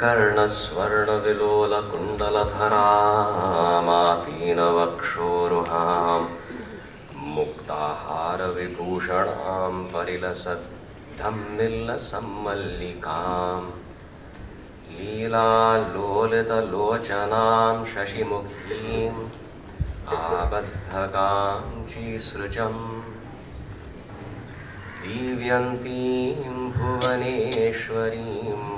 कर्णस्वर्णविलोलकुण्डलधरामापीन वक्षोरुहां मुक्ताहारविभूषणां परिलसद्धम्मिल्लसम्मल्लिकां लीलालोलितलोचनां शशिमुखीम् आबद्धकाञ्चीसृजम् दीव्यन्तीं भुवनेश्वरीं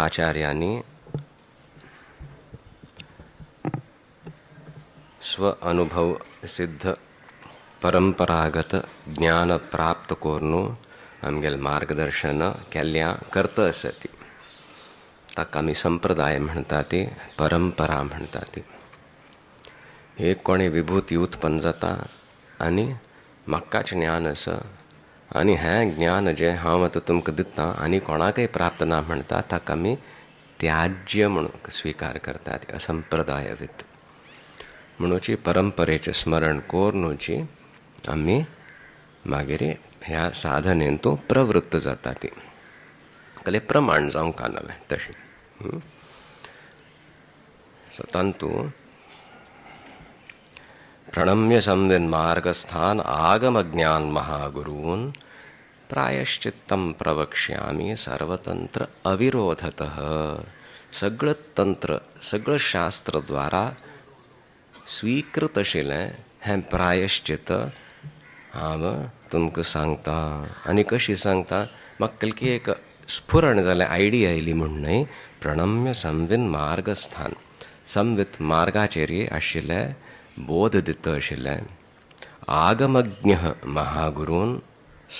आचार्यांनी स्व अनुभव सिद्ध परंपरागत ज्ञान प्राप्त करून आमगेल मार्गदर्शन केल्या करत असती ती ताका आमी संप्रदाय म्हणतात ती परंपरा म्हणतात ती एक कोणी विभूती उत्पन्न जाता आनी म्हाकाच ज्ञान असं आनी हे ज्ञान जे हांव आतां तुमकां दितां आनी कोणाकय प्राप्त ना म्हणटा ताका आमी त्याज्य म्हणून स्विकार करतात असंप्रदायवीत म्हणूची परंपरेचे स्मरण कोरनुची आमी मागीर ह्या साधनेन तूं प्रवृत्त जाता ती कले प्रमाण जावंक कानावें तशी सो तंतू प्रणम्य समदिन मार्गस्थान आगमज्ञान महागुरून प्रायश्चित्तम प्रवक्ष्यामि सर्वतंत्र अविरोधत सगळं तंत्र सगळं शास्त्रद्वारा आहे हे प्रायश्चित हांव तुमकां सांगता आनी कशी सांगता म्हाका कलकी एक स्फुरण झाले आयडी आयली म्हूण न्हय प्रणम्य संविन मार्गस्थान समवीत मार्गाचेर आशिले बोध दित आशिल्ले आगमज्ञ महागुरून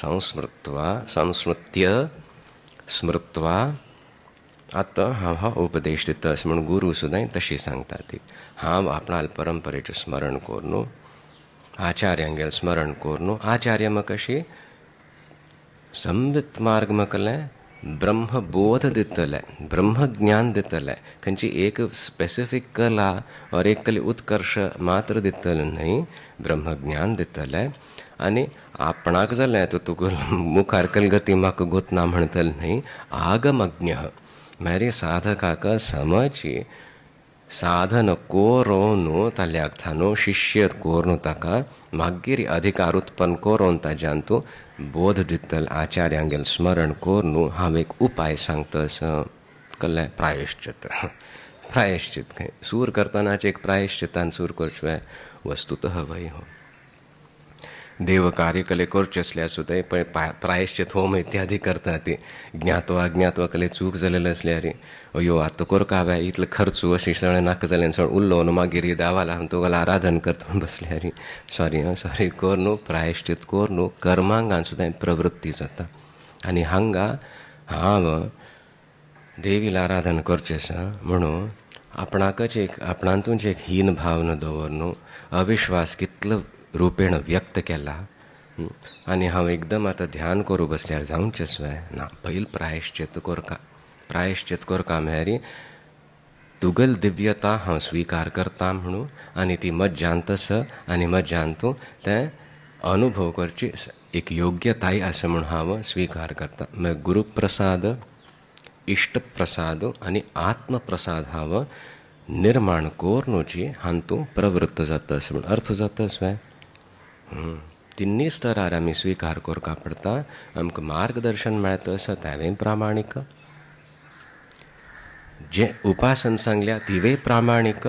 संस्मृत्वा संस्मृत्य स्मृत्वा आता हा हा उपदेश दिता म्हणून म्हूण गुरू सुद्दां तशी सांगता ती हांव आपणाल परंपरेचे स्मरण कोर न्हू स्मरण करून आचार्य मग अशी संवित मार्ग मकले ब्रह्मबोध देतले ब्रह्मज्ञान देतले खंयची एक स्पेसिफीक कला और एक कले उत्कर्ष मात्र देतले न्हय ब्रह्मज्ञान देतले અને આપણાક જ તો તું મુખાર્કલગતિમાં ગોતના ભણતલ નહીં આગમજ્ઞ મેરે સાધકાક સમજી ಸಾಧನ ಕೋರೋನು ತಲೆ ಆಗ್ತಾನೋ ಶಿಷ್ಯರ್ ಕೋರ್ನು ತಕ ಮಗ್ಗಿರಿ ಅಧಿಕಾರ ಉತ್ಪನ್ನ ಕೋರೋ ಅಂತ ಜಾಂತು ಬೋಧದಿತ್ತಲ್ ಆಚಾರ್ಯಾಂಗೆಲ್ ಸ್ಮರಣ ಕೋರ್ನು ಹಾವೇಕ್ ಉಪಾಯ सांगतस कल्ले प्रायश्चित प्रायश्चित काय सूर करतानाच एक प्रायश्चितान सूर करचो वस्तुत हवय हो देव कार्य सुद्दां पण पा प्रायश्चित होम इत्यादी करता ती ज्ञातवा अज्ञातवा कले चूक असल्या असल्यारी अयो आतां कोर काव्या इतलो खर्चू अशी सण नाक जालें सण उरलो न्हू मागीर दावाला तो गाला आराधन बसल्या बसल्यारी सॉरी हां सॉरी कोर न्हू प्रायश्चित कोर न्हू कर्मांगान सुद्धा प्रवृत्ती जाता आणि हांगा हांव देवीला आराधन करचें आसा म्हणून आपणाकच एक आपणांतूच एक हीन भावना दवर न्हू अविश्वास कितलो रुपेण व्यक्त केला आणि हा एकदम आता ध्यान करू बसल्यार जावंचे सुद्दां ना पहिल प्रायश्चित का प्रायश्चित का म्हळ्यार तुगल दिव्यता हा स्वीकार करता म्हणू आणि ती मज्जांत स आनी मज्जान तूं तें अनुभव करची एक योग्यताय असं म्हणून हा स्वीकार करता मग गुरुप्रसाद इष्टप्रसाद आणि आत्मप्रसाद हांव निर्माण कोरनूची तू प्रवृत्त जातं असं म्हणून अर्थ जाता स्वें तिन्ही स्तरार आम्ही स्वीकार करपा पडता आमकां मार्गदर्शन मेळत असं हांवें प्रामाणीक जे उपासन सांगल्या तिवे प्रामाणीक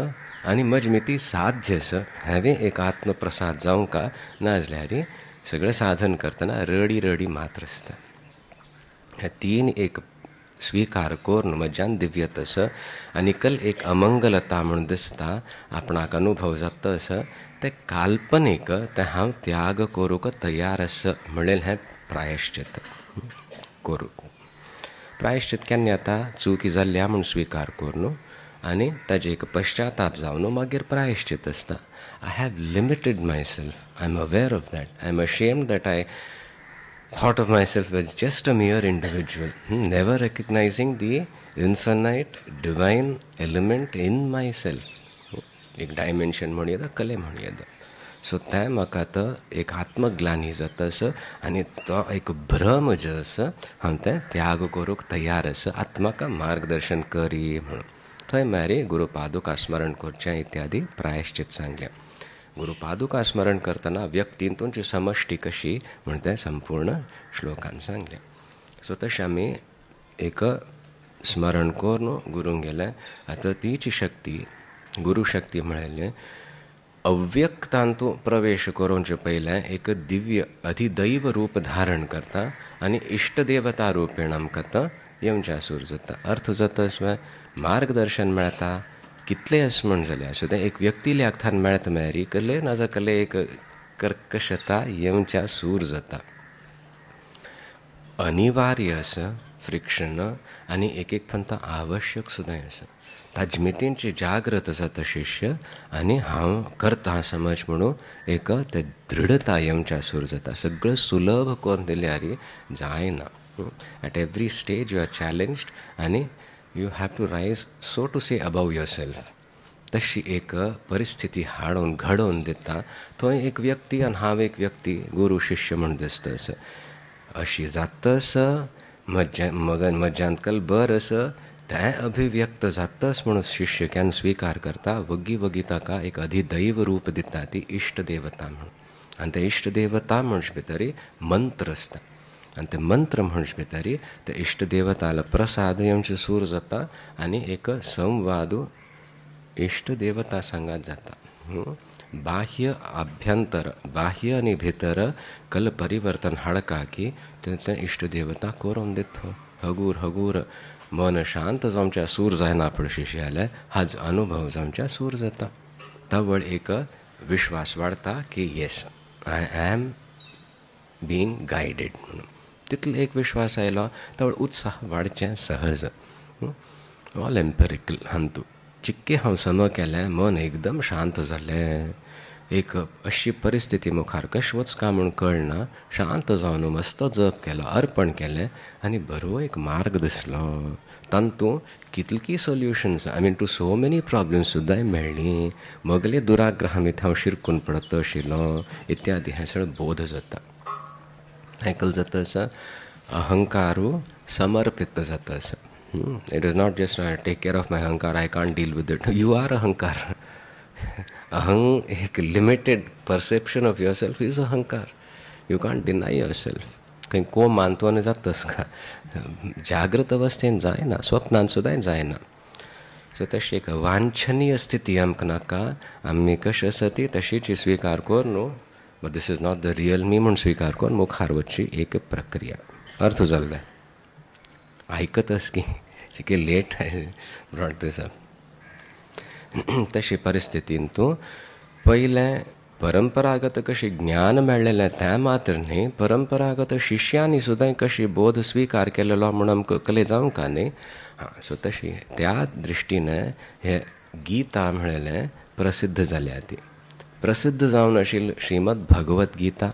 आणि म्हजी मिती साध्य स हवे एक आत्मप्रसाद का नाजाल्यार सगळें साधन करतना रडी रडी मात्र आसता तीन एक स्वीकारकोर कोर दिव्य दिव्यत आणि कल एक अमंगलता म्हूण दिसता आपणाक अनुभव जाता असं ते काल्पनिक हा त्याग तयार तयारस म्हणेल हे प्रायश्चित करूक प्रायश्चित केन्ना येता चुकी जाल्ल्या म्हूण स्विकार कर न्हू आनी ताजे एक पश्चाताप जावन न्हू मागीर प्रायश्चित आसता I have limited myself I am aware of that I am ashamed that I thought of myself is just a mere individual never recognizing the infinite divine element in myself एक dimension म्हणया कले म्हणया so तें म्हाका आतां एक आत्मग्लानी जाता असं आनी तो एक भ्रम जो आसा हांव तें त्याग करूंक तयार आसा आत्माका मार्गदर्शन करी म्हणून थंय मेरी गुरुपादुका स्मरण करचें इत्यादी प्रायश्चित सांगलें गुरुपादुका स्मरण करताना व्यक्तीन तुमची समष्टी कशी म्हण तें संपूर्ण श्लोकान सांगलें सो तशें आमी एक स्मरण न्हू गुरूंक गेले आतां तीच शक्ती गुरुशक्ती म्हणाले अव्यक्तांतो प्रवेश કરો જે પહેલાં एक दिव्य अधिदैव रूप धारण करता आणि इष्टदेवता रूपेण करता એમ सूर जाता अर्थ जाता शिवाय मार्गदर्शन मेळटा कितले अस्मण जाले असो ते एक व्यक्ती अर्थान मेळत मेरी कले नाजा कले एक कर्कशता येवच्या सूर जाता अनिवार्य असं फ्रिक्शन आणि एक एक आवश्यक सुद्धा असं ताजमितींचे जागृत तो शिष्य आणि हा करता समज म्हणून एक ते दृढतायमच्या सूर जाता सगळं सुलभ करून दिल्यार जायना at every stage you are challenged आणि you have to rise so to say above yourself तशी एक परिस्थिती हाडून घडवून देता थंय एक व्यक्ती आणि हांव एक व्यक्ती गुरु शिष्य म्हणून दिसतस अशी जातस मज्जा मगन मज्जांतकल बर असं त्या अभिव्यक्त जातस म्हणून शिष्यक्यान स्वीकार करता वगी वगिता एक अधिदैव रूप दिता ती इष्ट देवता म्हणून आनी ते इष्टदेवता देवता म्हणचे भितरी मंत्र आसता आणि ते मंत्र म्हणजे भितरी ते इष्टदेवताला प्रसाद यांचे सूर जाता आणि एक संवाद इष्टदेवता देवता जाता बाह्य आभ्यंतर बाह्य आणि भितर कल परिवर्तन हाडका की ते ते इष्ट देवता करून देतो हगूर हगूर मन शांत जमच्या सूर जायना पूण शिशेल्या हाज अनुभव जमच्या सूर जाता तवळ एक विश्वास वाडता की yes I am being guided म्हणून तितलो एक विश्वास आयलो तवळ उत्साह वाढचे सहज ऑल एम्पेरिकल हांतू चिक्के हांव सम केलें मन एकदम शांत झाले एक अशी परिस्थिती मुखार कश वच का म्हूण कळना शांत जावन मस्त जप केलो अर्पण केलें आनी बरो एक मार्ग दिसलो तंतू कितलकी solutions I mean to so many problems सुद्धा मेळ्ळी मगले दुराग्रह भितर हांव शिरकून पडत आशिल्लो इत्यादी हे सगळें बोध जाता आयकल जाता आसा अहंकारू समर्पित जाता आसा it is not just I take care of my ahankar I can't deal with it you are ahankar एक limited perception of yourself is ahankar you You deny yourself काही को मानतो आणि जातस का जागृत अवस्थेन जायना स्वप्नान सुद्धा जायना सो तशी एक वांछनीय स्थिती आमकां नाका आम्ही कशी असं ती तशीची स्वीकार कर न्हू but this is not the real me म्हूण स्विकार कर मुखार वचची एक प्रक्रिया अर्थ झाला ऐकतस की लेट ब्रॉड ब्रॉट अप तशी परिस्थिती तूं पयलें परंपरागत कशी ज्ञान मेळ्ळेलें तें मात्र न्ही परंपरागत शिष्यांनी सुद्धा कशी बोध स्वीकार केलेलो म्हणून कले जाऊ का न्ही हां सो तशी त्या दृश्टीन हे गीता म्हणलेलें प्रसिद्ध झाल्या ती प्रसिद्ध जावन आशिल्ल श्रीमद भगवत गीता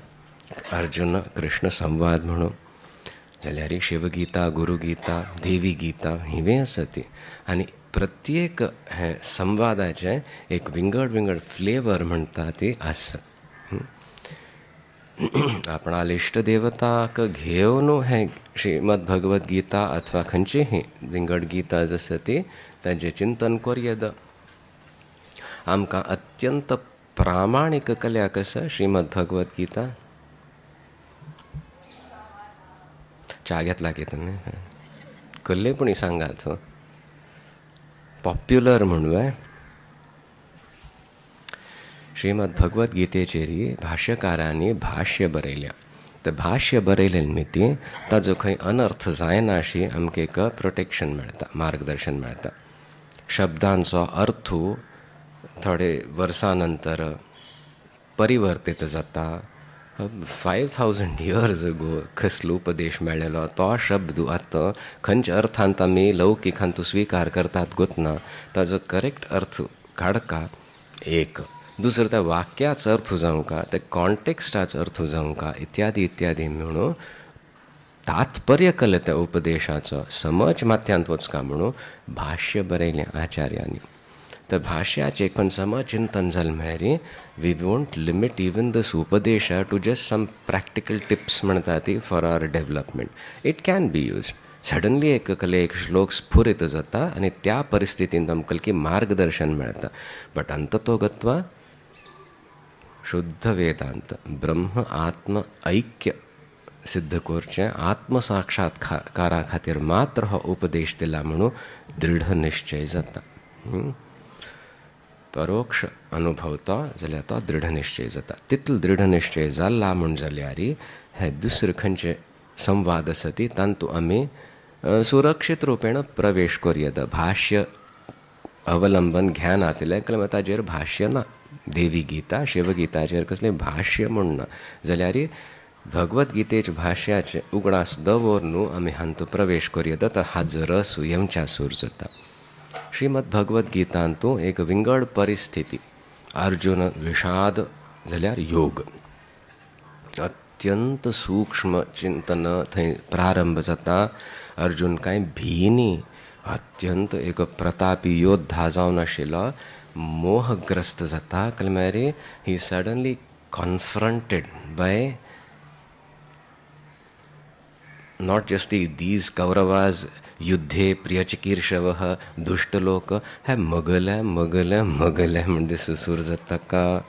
अर्जुन कृष्ण संवाद म्हणून जाल्यार शिवगीता गुरुगीता देवी गीता हिवें आसा ती आनी प्रत्येक हे संवादाचे एक विंगड विंगड फ्लेवर म्हणटा ती आस आपणाल इश्ट देवताक घेवन हे श्रीमद भगवत गीता अथवा खंयचीही विंगड गीता जसं ती त्यांचे चिंतन द आमकां अत्यंत प्रामाणिक कल्याक आसा श्रीमद भगवत गीता च्या घेतला की तुम्ही कल्लेपणी सांगात पॉप्युलर म्हणूया श्रीमद भगवत गीतेचेरी भाष्यकारांनी भाष्य बरयल्या तर भाष्य बरयले निमित्ती ताजो खंय अनर्थ जायना अशी क प्रोटेक्शन मिळता मार्गदर्शन मिळता शब्दांचा अर्थ थोडे वर्सानंतर परिवर्तित परिवर्तीत जाता फायव थाउजंड इयर्स गो कसलो उपदेश मेळ्ळेलो तो शब्द आतां खंयच्या अर्थांत आमी लौकिकांत स्वीकार करतात गोत ना ताजो करेक्ट अर्थ काडका एक दुसरं त्या वाक्याच अर्थ का त्या कॉन्टेक्स्टाच अर्थ का इत्यादी इत्यादी म्हणून तात्पर्य केलं त्या उपदेशाचो समज माथ्यांत वचका म्हणून भाष्य बरयलें आचार्यांनी पण समचिंतन Chekvansama मॅरी we won't limit even the Upadesha to just some practical tips म्हणतात for our development it can be use suddenly एक कले एक श्लोक स्फुरीत जाता आणि त्या परिस्थितीन आमकां की मार्गदर्शन मिळतं बट अंत तो गत्वा शुद्ध वेदांत ब्रह्म आत्म ऐक्य सिद्ध करचें आत्मसाक्षात्कारा खातीर मात्र हो उपदेश दिला म्हणून दृढ निश्चय जाता परोक्ष अनुभवता जाल्यार तो दृढ निश्चय जाता तितलो दृढ निश्चय जाला म्हूण जाल्यार हे दुसरे खंयचे संवाद आसा ती तातूंत आमी सुरक्षीत रुपेण प्रवेश करूं भाष्य अवलंबन घेनातलें तिले कारण ताजेर भाष्य ना देवी गीता शिवगीताचेर कसलें भाष्य म्हूण ना जाल्यार गीतेचे भाष्याचे उगडास दवर न्हू आमी हांतूं प्रवेश करूं तर हाजो रस येवच्या सूर जाता श्रीमद भगवद श्रीमद्भगवद्गीतांतू एक विंगड परिस्थिति अर्जुन विषाद जाल्यार योग अत्यंत सूक्ष्म चिंतन थंय प्रारंभ जता अर्जुन कांय भियेनी अत्यंत एक प्रतापी योद्धा जावन आशिल्लो मोहग्रस्त जाता कलमेरी he suddenly confronted by not just the, these युद्धे दुष्ट दुष्टलोक हे मगल्या मगल्या मगल्या म्हणजे सुसूर जाता का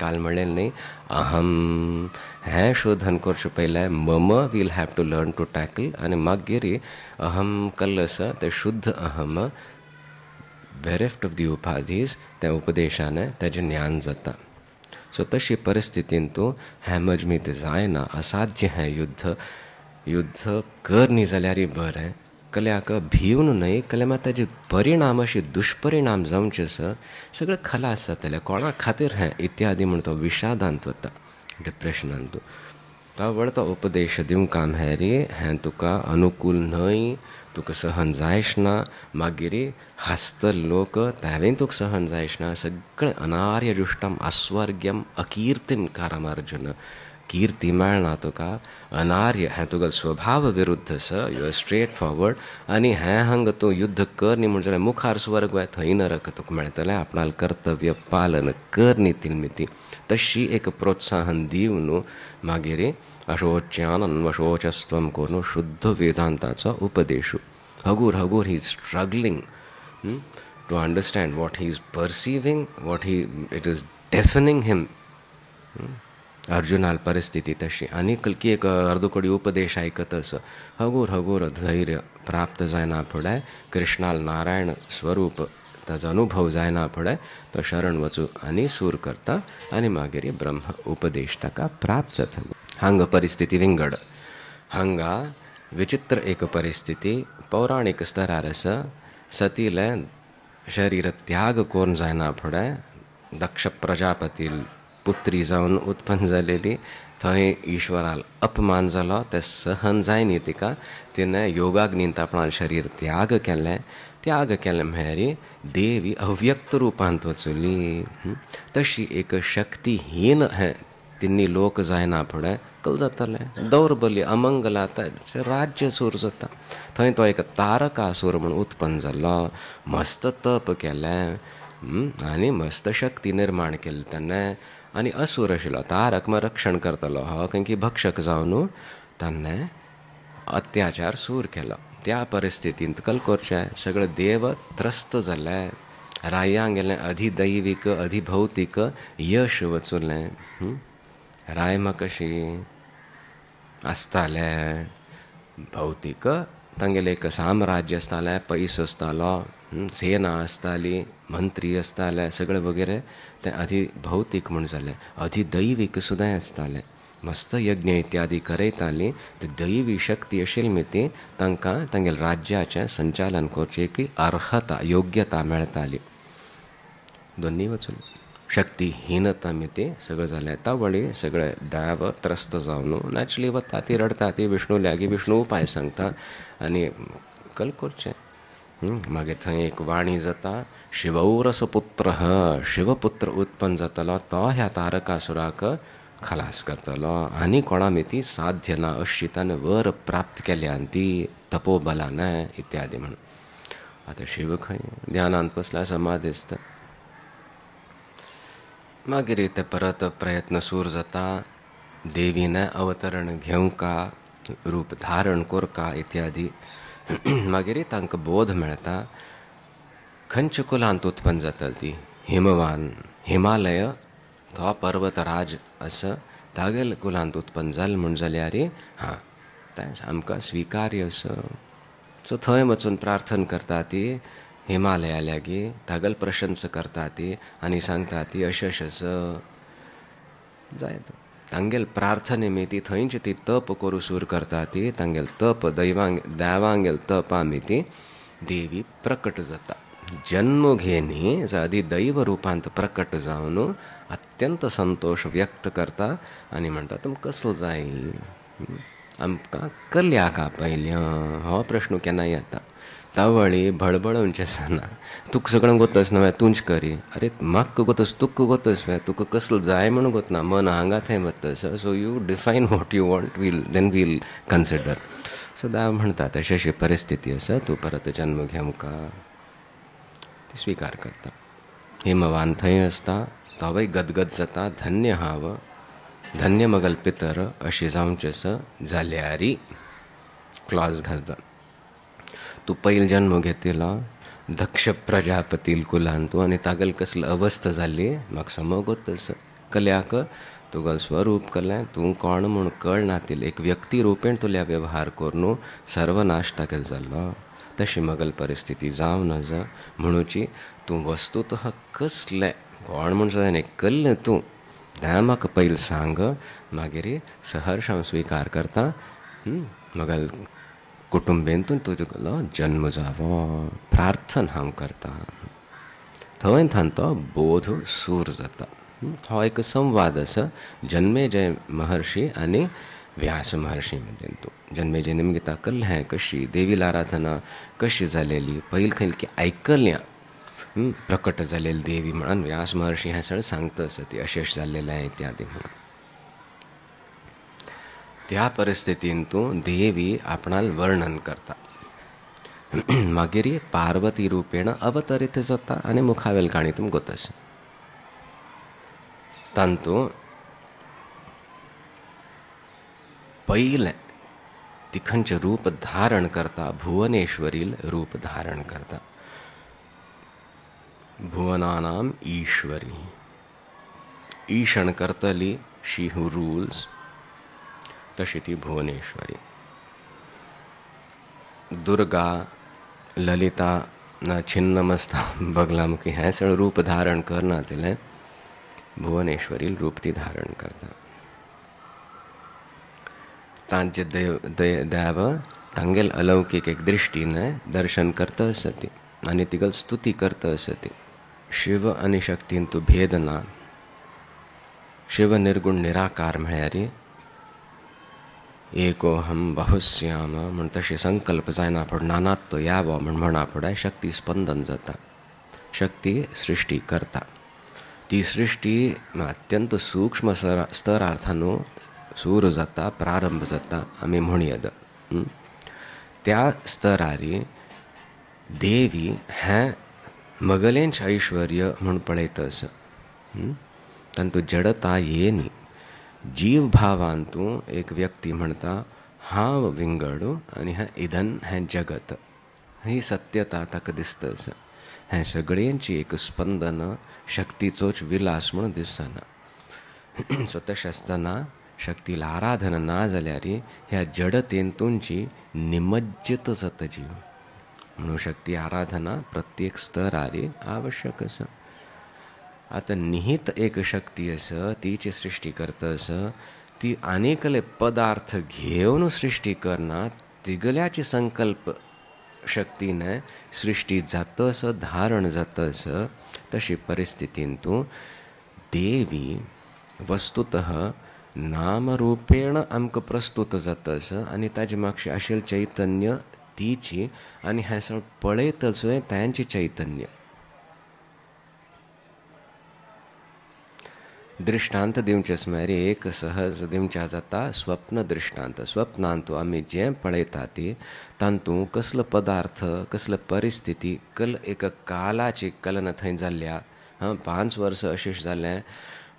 काल म्हणेल नाही अहम हे शोधन करचे पहिले मम will have to learn to tackle आणि मागीर अहम कल्लस ते शुद्ध अहम बेरेफ्ट ऑफ दी उपाधीज त्या उपदेशाने त्याचे ज्ञान जाता सो तशी परिस्थितीन तूं हें ते जायना असाध्य हें युद्ध युद्ध कर न्ही जाल्यारय बरें कल्याक भिवन न्हय कल्या मात ताजे परिणाम अशे दुश्परिणाम जावचे आसा सगळे खलास जातले कोणा खातीर हे इत्यादी म्हण तो विशादांत वता डिप्रेशनांत तूं तो तो उपदेश दिवं काम हे रे हें तुका अनुकूल न्हय तुका सहन जायश ना मागीर हस्त लोक तावें तुका सहन जायश ना सगळें अनार्य जुष्टम अस्वर्ग्यम अकिर्तीम कारम अर्जुन कीर्ती मेळना तुका अनार्य हे तुका स्वभाव विरुद्ध स यु स्ट्रेट फॉरवर्ड आणि हें हंग तूं युद्ध कर न्ही म्हणटलें मुखार स्वर्ग थंय नरक तुका मेळटलें आपणाल कर्तव्य पालन कर न्ही तिलमिती तशी एक प्रोत्साहन दिव न्हू मागीर अशोच्यान अन्वशोचस्त्वम करून शुद्ध वेदांताचो उपदेशू हगूर हगूर he struggling to understand what he is perceiving what he it is defining him अर्जुनाल परिस्थिती तशी आणि कलकी एक अर्धकडी उपदेश अस हगोर हगोर धैर्य प्राप्त जायना फुडाय कृष्णाल नारायण स्वरूप ताजो अनुभव जायना फुडाय तो शरण वचू आणि सूर करता आणि मागीर ब्रह्म उपदेश ताका प्राप्त जाता हांगा परिस्थिती विंगड हांगा विचित्र एक परिस्थिती पौराणिक स्तरार आसा सतीले शरीर त्याग कोण जायना फुडाय दक्ष प्रजापती पुत्री जाऊन उत्पन्न झालेली थंय ईश्वराल अपमान जालो ते सहन जायनी तिका तिने योगाग्नीन तापणान शरीर त्याग केलें त्याग केले म्हणल्यार देवी अव्यक्त रुपांत वचली तशी एक शक्तीहीन हें तिनी लोक जायना फुडें कल जातले दौर्बली अमंगल आतां राज्य सूर जाता थंय तो एक तारकासूर म्हूण उत्पन्न जालो मस्त तप केलें आनी मस्त शक्ती निर्माण केली तेन्ना आनी असुर आशिल्लो तारकमा रक्षण करतलो हो की भक्षक जावन तान्ने अत्याचार सूर केलो त्या परिस्थितींत कलकोरचे सगळे देव त्रस्त झाले रायांक गेलें अधिदैवीक अधिभौतीक यश वचुले राय मग कशी आसतालें भौतीक तांगेलें एक साम्राज्य आसतालें पयस आसतालो सेना असताली मंत्री असताले सगळे वगैरे ते आधी म्हणून म्हूण जालें अधिदैवीक सुद्धा असताले मस्त यज्ञ इत्यादी करयतालीं ते दैवी शक्ती मी ती तांकां तांगे राज्याचे संचालन करची अर्हता योग्यता मेळटाली दोन्ही वचून शक्तीहीनता मिती सगळं झाले तावळी सगळे दयाव त्रस्त जावन नॅचरली वता ताती रडता ती विष्णू लागी विष्णू उपाय सांगता आणि कल करचे मागीर थंय एक वाणी जाता शिवौरसपुत्र शिवपुत्र उत्पन्न जातलो तो ह्या तारकासुराक खलास करतलो आनी कोणा ती साध्य ना वर प्राप्त केल्यान ती न इत्यादी म्हणून आता शिव खंय ध्यानांत बसल्या समाध दिसत मागीर ते परत प्रयत्न सूर जाता देवीन अवतरण घेऊ का रूप धारण का इत्यादी मागीर तांकां बोध मेळटा खंयचे कुलांत उत्पन्न जातली ती हिमवान हिमालय तो पर्वतराज असं तागेल कुलांत उत्पन्न जालें म्हूण जाल्यार हां तें आमकां स्विकार्य असो सो थंय वचून प्रार्थना करता ती हिमालया लागी तागेल प्रशंस करता ती आनी सांगता ती अशें अशें जायत तांगेल प्रार्थने मेती थंयच ती तप करू सूर करता ती तांगेल तप दैवांग दैवांगेल तपा मेती देवी प्रकट जाता जन्म घेणे आधी दैव रुपांत प्रकट जावन अत्यंत संतोष व्यक्त करता आणि म्हणटा तुम कसल जाय आमकां कल्याका पहिल्या हो प्रश्न केन्ना येता तावळी भळबळून चेसना तुका सगळं गोतस नव्हे तुंच करी अरे म्हाका गोतस तुका गोतोस वे तुका कसलो जाय म्हणून गोतना मन हांगा थंय वतस so you define what you want will then will consider so दा म्हणता तशी अशी परिस्थिती आसा तू परत जन्म घे का ती स्वीकार करता हिमवान थंय असता तवय गदगद जाता धन्य हाव धन्य मगल पितर अशी सर जाल्यारी क्लॉज घालता तू पहिल जन्म घेतिला दक्ष प्रजापतील कुलांत तू आनी तागल कसली अवस्था जाल्ली म्हाका समोग कल्याक तुगल स्वरूप कले तू कोण म्हूण ती एक व्यक्ती रुपेण तुल्या व्यवहार करून सर्वनाश तागेल जाल्लो तशी मगल परिस्थिती जावं जा म्हणूची तू वस्तुत कसले कोण म्हूण सदां कल्लें तूं तें म्हाका सांग मागीर सहर्ष स्वीकार स्विकार करता मगल कुटुंबेंतून तुजो जन्म जावो प्रार्थना हम करता थंय थान तो बोध सूर जाता एक संवाद आसा जन्मेजय महर्षि आनी व्यास महर्षी मदेन तूं तो। जन्मेजय कल कल्हें कशी देवीला आराधना कशी जालेली पयल की आयकल्या प्रकट जालेली देवी म्हणून व्यास महर्षी हें सगळें सांगता आसा ती अशें जाल्लेलें इत्यादी म्हणून त्या परिस्थितींतून देवी आपणाल वर्णन करता मागीर पार्वती रूपेण अवतरित जाता आणि मुखावेल तुम गोतश तांतू पहिले तिखंच रूप धारण करता भुवनेश्वरील रूप धारण करता भुवनानाम ईश्वरी ईशण करतली शी हू तशिति भुवनेश्वरी दुर्गा ललिता न छिन्नमस्ता बगलामुखी हैसण रूप धारण करना तिले भुवनेश्वरी रूप ती धारण करता तांचे देव दैव तांगेल अलौकिक एक दृष्टीनं दर्शन करता असती आणि तिगल स्तुती करता असती शिव आणि शक्तीन तू भेद ना शिव निर्गुण निराकार म्हळ्यारी एको हम बहुस्याम म्हण तशी संकल्प जायना पूण नानात्व या बो म्हण म्हणा पुढे शक्ती स्पंदन जाता शक्ती सृष्टी करता ती सृष्टी अत्यंत सूक्ष्म स्तर स्तरार्थान सूर जाता प्रारंभ जाता आम्ही म्हणयत त्या स्तरारी देवी हे मगलेंच ऐश्वर्य म्हूण पळयतस तंतू जडता येनी जीव भावांतू एक व्यक्ती म्हणता हा विंगडू आणि हे इदन हे जगत ही सत्यता ताका दिसतच हे सगळ्यांची एक स्पंदन शक्तीचोच विलास म्हणून दिसना स्वतः असताना शक्तीला आराधना ना जाल्यार ह्या जडतेन तुमची निमज्जत जाता जीव म्हणून शक्ती आराधना प्रत्येक स्तरारी आवश्यक असं आता निहित एक शक्ती असं तिची सृष्टी करतं असं ती अनेकले पदार्थ घेऊन सृष्टी करणार तिगल्याची संकल्प शक्तीने सृष्टी जातं असं धारण जातस असं तशी परिस्थितींतू देवी वस्तुत नामरूपेण आमकां प्रस्तुत जातस आणि आनी ताजे मागशी असेल चैतन्य तिची आनी सण सगळें त्यांचे चैतन्य दृष्टांत दिवचे स्मरी एक सहज दिवच्या जाता स्वप्न दृष्टांत स्वप्नांत आम्ही जे पळयता ती तंतू कसलो पदार्थ कसलो परिस्थिती कल एक कालाची कलन थंय जाल्ल्या हां पांच वर्स अशें जालें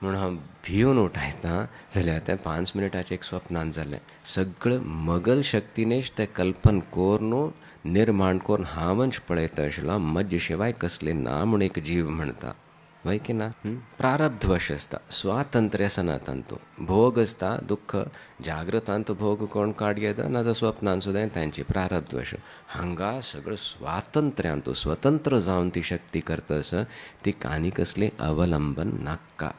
म्हण हांव भिवन उठायता जाल्यार तें पांच मिनटाचें एक स्वप्नान जालें सगळें मगल शक्तीनेच तें कल्पन कोरून निर्माण करून हांवच पळयता आशिल्लो म्हजे शिवाय कसले ना म्हूण एक जीव म्हणटा ना प्राराभध्व असता स्वातंत्र्य सनातनो भोग असता दुःख जागृतांत भोग कोण काढ घेता ना स्वप्नात सुद्धा त्यांची प्रारभ हंगा सगळं स्वातंत्र्यानो स्वतंत्र जाऊन ती शक्ती करतस ती काणी कसली अवलंबन नाका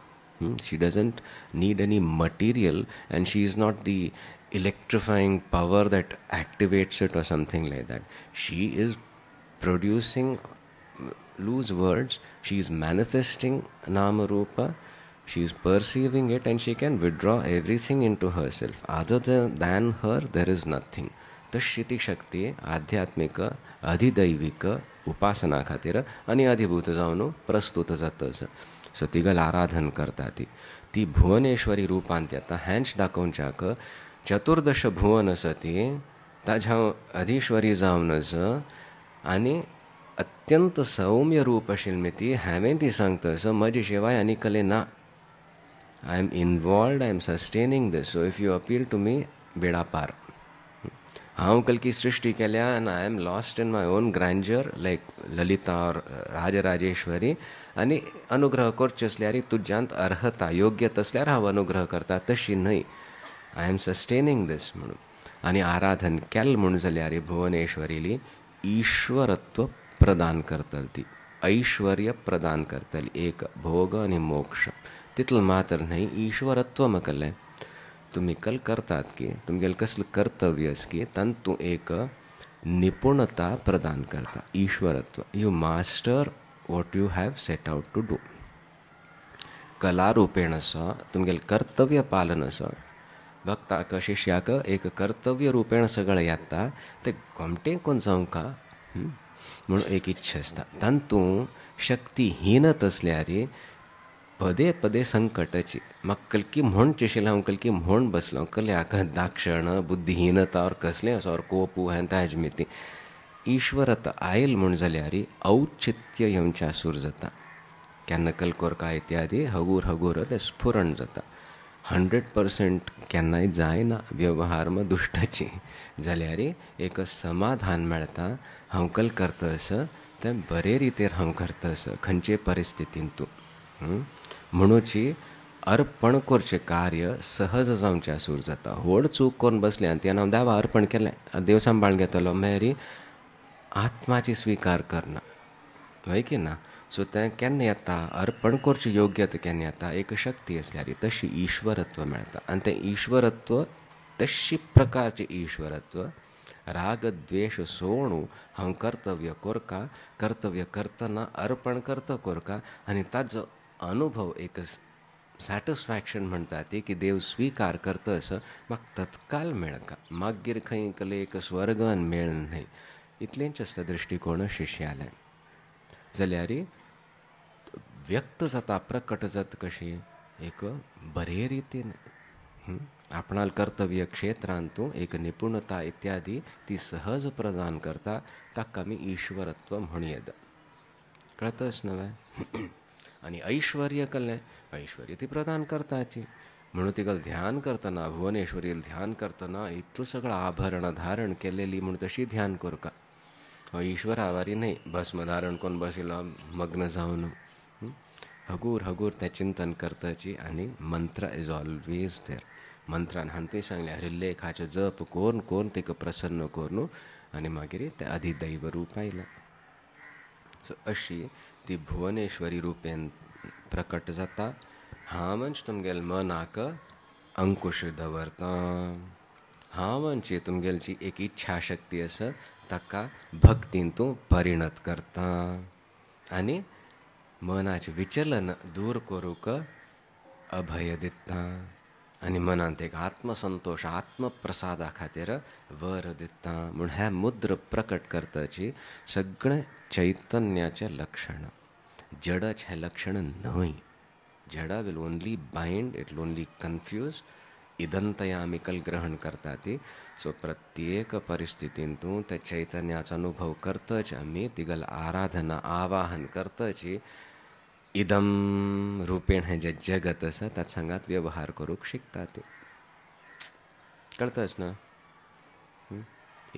she doesn't need any material and she is not the electrifying power that activates it or something like that she is producing loose words she is manifesting Nama Rupa, she is perceiving it, and she can withdraw everything into herself. Other than her, there is nothing. तशिती शक्ती आध्यात्मिक अधिदैविक उपासना खातीर आनी अधिभूत जावन प्रस्तुत जाता so तिगल आराधन करता ती ती भुवनेश्वरी रुपांत येता हँच दाखोवच्याक चतुर्दश भुवन आसा ती ताज्या अधीश्वरी जावन आनी अत्यंत सौम्य रूप असेल मी ती हांवें ती सांगतोय सो म्हजे शिवाय आनी कले ना I am involved I am sustaining this so if you appeal to me बेडापार हांव कलकी सृश्टी केल्या आनी I am lost in my own grandeur like Lalita और राजराजेश्वरी आणि अनुग्रह करचे असल्यारी तुज्यांत अर्हता योग्य तसल्यार हांव अनुग्रह करता तशी न्हय आय एम सस्टेनिंग दिस म्हणून आणि आराधन केल म्हूण जाल्यार भुवनेश्वरीली ईश्वरत्व प्रदान करतल ती ऐश्वर्य प्रदान करतल एक भोग आणि मोक्ष तितलं मात्र न्हय ईश्वरत्व मकलें तुम्हें कल करतात की तुमगेले कसले कर्तव्य की तांतूं एक निपुणता प्रदान करता ईश्वरत्व you master what you have set out to do कला रुपेण आसा कर्तव्य पालन आसा भक्ताक शिश्याक एक कर्तव्य रूपेण सगळें येता तें घोमटें कोण जावंक म्हणून एक इच्छा असता तंतू शक्तीहीनत असल्यारे पदे पदे संकटाची म्हाका कलकी म्हण चेशिल्लें हांव कलकी म्हण बसलो कले हाका दाक्षण बुद्धीहीनता और कसलें आसा और हें आतां आयल म्हूण जाल्यार औचित्य येवच्या सूर जाता केन्ना कलकोर काय इत्यादी हगूर हगूर ते स्फुरण जाता हंड्रेड पर्सेंट केन्नाय जायना व्यवहार दुष्टाची जाल्यार एक समाधान मेळटा हांवकल करता तें बरे रितीर हांव करता खंचे खंयचे परिस्थितीन तूं म्हणूची अर्पण करचें कार्य सहज जावचें आसूर जाता व्हड चूक करून बसले आनी तेन्ना हांव देवा अर्पण केलें देव सांबाळून घेतलो मेरी आत्माची स्विकार करना हय की ना सो तें केन्ना येता अर्पण योग्य योग्यता केन्ना येता एक शक्ती आसल्यार तशी ईश्वरत्व मेळटा आनी तें ईश्वरत्व तशी प्रकारचे ईश्वरत्व राग द्वेष सोणू हांव कर्तव्य कोरका कर्तव्य करताना अर्पण करतं कोरका आणि ताजो अनुभव एक सॅटिस्फॅक्शन म्हणतात ती की देव स्वीकार करता असं म्हाका तत्काल का मागीर खंय एक स्वर्गन मेळ नाही इतलेंच असतं दृष्टिकोन शिश्यालें जाल्यार व्यक्त जाता प्रकट जाता कशी एक बरे रितीन आपणाल कर्तव्य क्षेत्रांतून एक निपुणता इत्यादी ती सहज प्रदान करता ताका कमी ईश्वरत्व म्हणयेत कळतच नव्हे आणि ऐश्वर कल्ले ऐश्वर ती प्रदान करताची म्हणून तिकल ध्यान करतना भुवनेश्वरील ध्यान करतना इतकं सगळं आभरण धारण केलेली म्हणून तशी ध्यान करका ईश्वर आवारी नाही भस्म धारण कोण बसिला मग्न जाऊन हगूर हगूर ते चिंतन करताची आणि मंत्र इज ऑलवेज देर मंत्रान हांकाय सांगल्या हरिल्लेखाचो जप कोण कोण ते प्रसन्न करून आणि आनी मागीर ते अधिदैव रूप आयलां सो अशी ती भुवनेश्वरी रुपेन प्रकट जाता मंच तुमगेल मनाक अंकुश दवरता मंच तुमगेलची एक इच्छा शक्ती आसा ताका भक्तीन तूं परिणत करता आणि मनाचे विचलन दूर करूक अभय दिता आणि मनात एक आत्मसंतोष आत्मप्रसादा खातीर वर दिता म्हूण हे मुद्र प्रकट करताची सगळें चैतन्याचे लक्षण जडच हे लक्षण न्हय जडा will only bind it only confuse इदंतया आम्ही कल ग्रहण करता ती सो प्रत्येक परिस्थितीन तूं त्या चैतन्याचा अनुभव करतच आम्ही तिगल आराधना आवाहन करतची इदम रूपेण जे जगत असा तात्संगात व्यवहार करूक शिकता ते कळटा आसना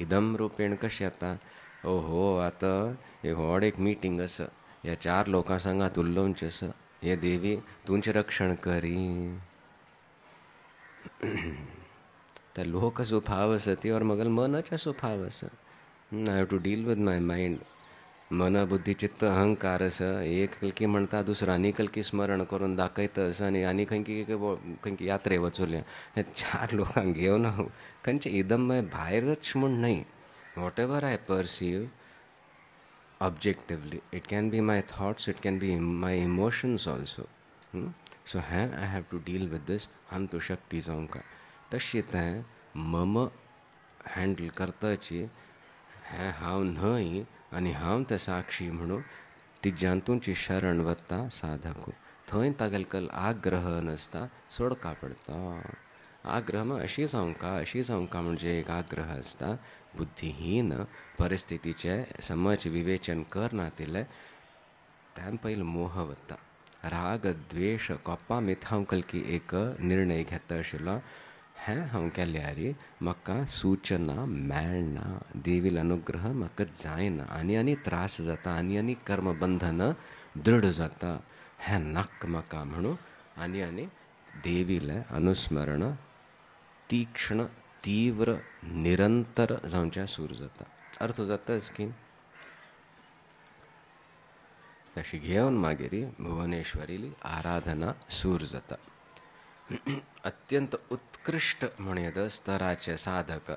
इदम रूपेण कशें आतां ओहो आता हे व्हड एक मिटींग आसा ह्या चार लोकां सांगात उलोवचे आसा हे देवी तुमचें रक्षण करी त्या लोक सुभाव आसा ती और मगल मनाचें सुभाव आसा I have to deal with my mind मन अहंकार अहंकारस एक कलकी म्हणता दुसरा आनी कलकी स्मरण करून दाखयतस आनी आणि खंयकी खंयकी यात्रे वचुल्या हे चार लोकांक घेऊन हांव खंयचे इदमय भायरच म्हूण नाही whatever I perceive objectively it can be my thoughts it can be my emotions also so हे I have to deal with this हम तू शक्ती जावंक काय तशी तें मम हँडल करताची हें हांव न्हय आनी हांव त्या साक्षी म्हणून ती जंतूंची शरण वत्ता साधको थंय तागेलेकल आग्रह नासता सोडका पडता आग्रह अशी संका अशी अशीच का म्हणजे एक आग्रह असता बुद्धिहीन परिस्थितीचे समज विवेचन तिले त्यान पयलीं मोह वता राग द्वेष कोप्पा मिथावकल की एक निर्णय घेता आशिल्लो हैं हम केल्यारी म्हाका सूचना मेळना देवील अनुग्रह म्हाका जायना आनी आनी त्रास जाता आनी आनी बंधन दृढ जाता हें नाक म्हाका म्हणून आनी आनी देवीलें अनुस्मरण तीक्ष्ण तीव्र निरंतर जावच्या सूर जाता अर्थ जाताच की तशी घेवन मागीर भुवनेश्वरीली आराधना सूर जाता अत्यंत उत्कृष्ट म्हणूयात स्तराचे साधक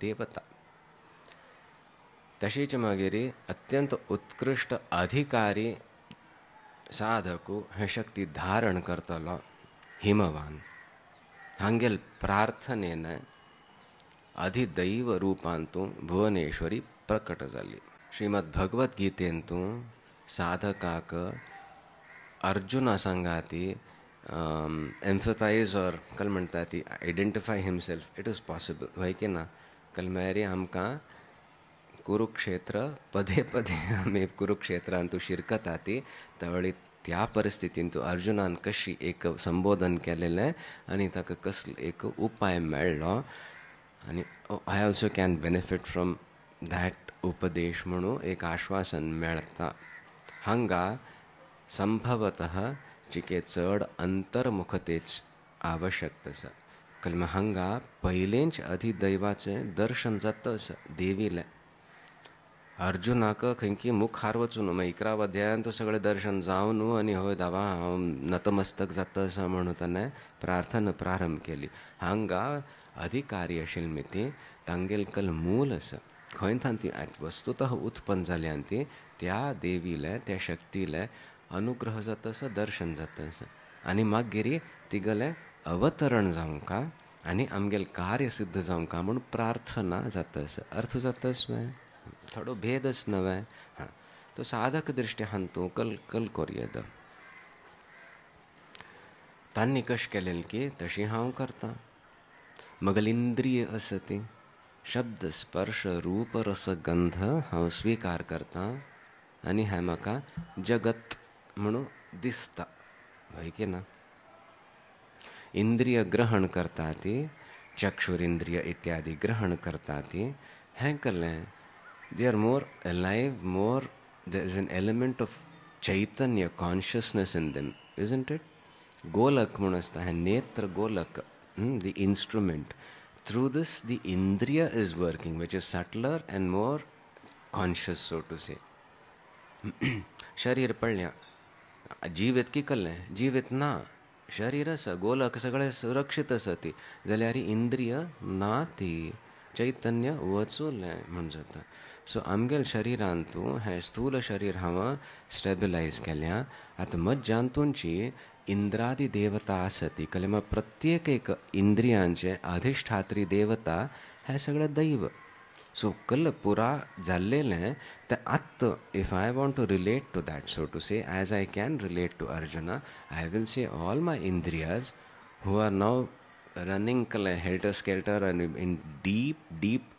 देवता तशीच मागेरी अत्यंत उत्कृष्ट अधिकारी साधकू हे शक्ती धारण करतलो हिमवान हांगेल प्रार्थनेन अधिदैव रूपांतू भुवनेश्वरी प्रकट झाली श्रीमद भगवत साधकाक अर्जुना संघाती एम्फथाइज um, ऑर कल म्हणटा ती identify himself it is possible वही के ना कलमेरी आमकां कुरुक्षेत्र पदे पदे आमी कुरुक्षेत्रांत तूं शिरकत ती त्यावेळी त्या परिस्थितीन तूं अर्जुनान कशी एक संबोधन केलेलें आनी ताका कसलो एक उपाय मेळ्ळो आनी I also can benefit from that upadesh म्हणून एक आश्वासन मेळटा हांगा संभवतः जिके चढ अंतर्मुखतेच आवश्यक तस कलम हांगा अधिदैवाचे दर्शन जाता आसा देवीलें अर्जुनाक खंकी मुखार वचूं न इकरा तो सगळें दर्शन जाऊ न आणि होय दावा नतमस्तक जाता आसा म्हणून त्याने प्रार्थना प्रारंभ केली हांगा अधिकारी मी ती तांगेल कल मूल आसा खंय थांब ती वस्तुत उत्पन्न आणि ती त्या देवीला त्या शक्तीला अनुग्रह जाता आसा दर्शन जाता आसा आनी मागीर तिगेलें अवतरण जावंका आनी आमगेलें कार्य सिद्ध जावंका म्हूण प्रार्थना जाता आसा अर्थ जाता आसा थोडो भेद आसा हां तो साधक दृश्टी हांतू कल कल कोरयेदो तान निकश केलेली की तशी हांव करतां म्हगेली इंद्रिय आसा ती शब्द स्पर्श रूप रस गंध हांव स्वीकार करता आनी हें म्हाका जगत म्हणून दिसता होय की ना इंद्रिय ग्रहण करता ती चक्षुर इंद्रिय इत्यादी ग्रहण करता ती हें केल्लें they more alive more the is an element of chaitanya consciousness in them isn't it गोलक म्हूण आसता हें नेत्र गोलक दी instrument through this the indriya is working which is subtler and more conscious so to say शरीर पडल्या जीव इतकी कल्लें जीव इतना शरीर स गोलक सगळे सुरक्षित आसा ती इंद्रिय ना ती चैतन्य वचूले म्हण सो आमगेल शरीरान तूं स्थूल शरीर हांव स्टेबिलायज केल्या आतां मत तुमची इंद्रादी देवता आसा ती कलेम प्रत्येक एक इंद्रियांचे अधिष्ठात्री देवता हे सगळे दैव सो कल पुरा ज्लेले तर आत्त if I want to relate to that so to say as I can relate to Arjuna I will say all my indriyas who are now running कल हेल्टर स्केल्टर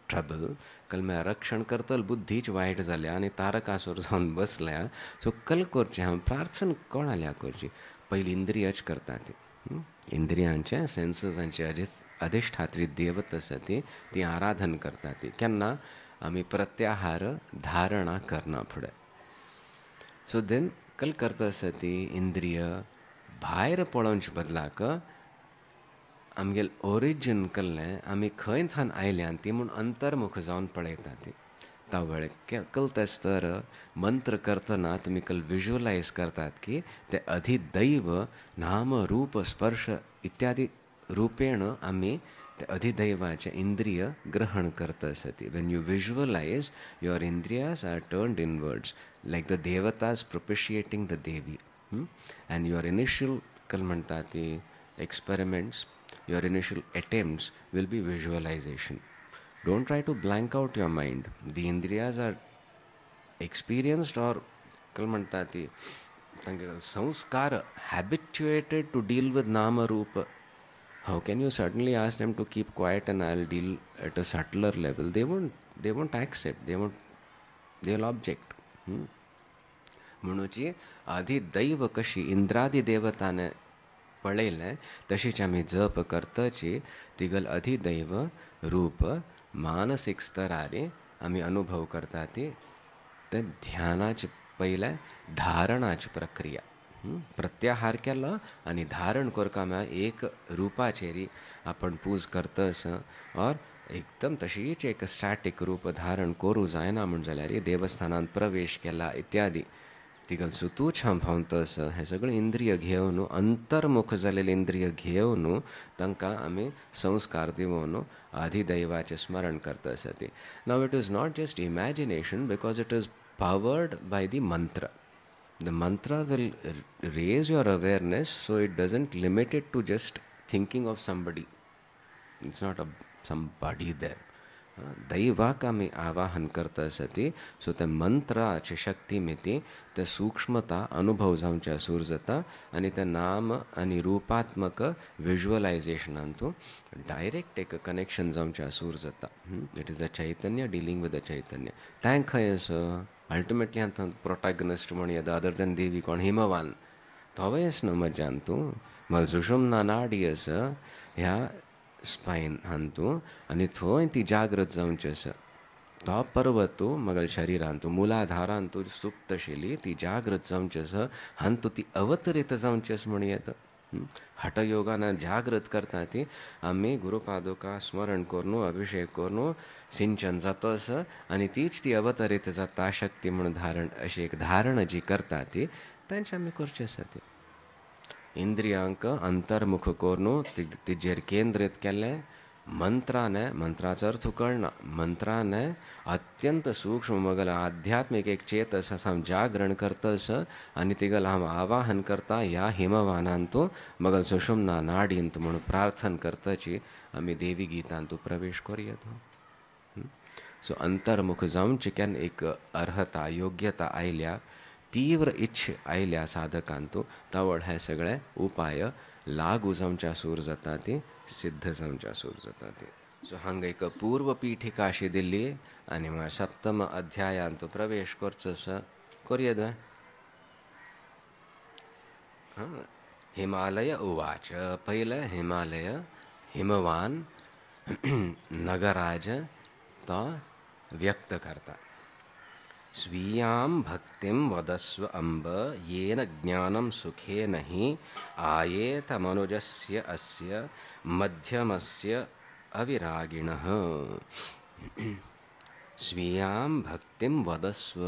ट्रबल कल मी रक्षण करतो बुद्धीच वाईट झाल्या आणि तारकासुर जाऊन बसल्या सो कल करचे प्रार्थना कोण आल्या करची पहिली इंद्रियच करतात इंद्रियांच्या सेन्सेसांचे अधिस अधिष्ठात्री देवत ते ती आराधन करतात ती त्यांना आम्ही प्रत्याहार धारणा करना पुढे सो देन कल करता ती इंद्रिय भायर पळंच बदलाक आमगेल ओरिजिन कल्लें आम्ही खंय आयल्यान ती म्हणून अंतर्मुख जाऊन पळयता ती त्यावेळे कळतंच तर मंत्र करताना तुम्ही कल व्हिज्युअलाइज करतात की ते अधिदैव नाम रूप स्पर्श इत्यादी रूपेण आम्ही ते अधिदैवाचे इंद्रिय ग्रहण करत असती when you visualize your indriyas are turned words like the devatas propitiating the Devi and your initial कल म्हणतात ते experiments your initial attempts will be visualization try to blank blank out your the indriyas are are or कल म्हणतात ती संस्कार हॅबिच्युएटेड to deal with nama rupa how can you suddenly ask them to keep quiet and I will deal at a subtler level they won't they won't accept they won't they will object म्हणूची आधी दैव कशी इंद्रादी देवतानं पळयलें तशीच आमी जप करतची तिगल अधिदैव रूप मानसिक स्तराने आम्ही अनुभव करता ते तर ध्यानाची पहिल्या धारणाची प्रक्रिया प्रत्याहार केला आणि धारण करकाम्या एक रुपाचेरी आपण पूज करतस और एकदम तशीच एक स्टॅटिक रूप धारण करू जायना म्हण जाल्यार देवस्थानांत प्रवेश केला इत्यादी तिघा सुतूच छान भांवतो असं हे सगळे इंद्रिय घेऊन अंतरमुख अंतर्मुख झालेले इंद्रिय त्यांना आम्ही संस्कार आदि दैवाचे स्मरण करतो असा ती it is not just imagination because it is powered by the mantra the mantra will raise your awareness so it doesn't limited to just thinking of somebody it's not a somebody there दैवाकामी आवाहन करता सती so त्या मंत्राचे ती ते सूक्ष्मता अनुभव जावच्या सूर जाता आणि त्या नाम रूपात्मक व्हिज्युअलायझेशन विज्युअलायझेशनांतू डायरेक्ट एक कनेक्शन जावच्या सूर जाता it is the chaitanya dealing with the chaitanya thank खंय असो अल्टिमेटली आतां प्रोटॅगनिस्ट म्हण अदर दॅन देवी कोण हिमवान धवेस न मज्जान तूं सुषुम्ना नानाडी अस ह्या आणि थो ती जागृत जाऊन चस तो पर्वतो मगल आणतो सुप्त शैली ती जागृत जाग्रत चस हनतो ती जाऊन चस म्हण येता हटयोगाना जागृत करता ती आम्ही गुरुपादुका स्मरण करून अभिषेक करून सिंचन असं आणि तीच ती अवतरित जाता शक्ती म्हणून धारण अशी एक धारण जी करता ती त्यांची आम्ही करचे आसा ती इंद्रियांक अंतर्मुख करून तिजेर केंद्रीत केलें मंत्राने मंत्राचो अर्थ उकळना मंत्राने अत्यंत सूक्ष्म मगल आध्यात्मिक एक चेतस असा जागरण करतस आणि तिगल हम आवाहन करता या हिमवानांतू मगल सुषुम्ना नाडींत म्हणून प्रार्थन करतची आम्ही देवी गीतान प्रवेश तो सो अंतर्मुख जावन चिकन एक अर्हता योग्यता आयल्या तीव्र इच्छ आयल्या साधकांतू तवळ हे सगळे उपाय लागू सूर जाता ती सिद्ध सूर जाता ती सो हांगा एक पूर्व पीठिका अशी दिल्ली आनी मग सप्तम अध्यायान प्रवेश करचो स करया हिमालय उवाच पहिलं हिमालय हिमवान नगराज तो व्यक्त करता भक्तिं वदस्व अंब येन ज्ञानं सुखे नही अस्य मध्यमस्य अविरागिणः स्वीयां भक्तीम वदस्व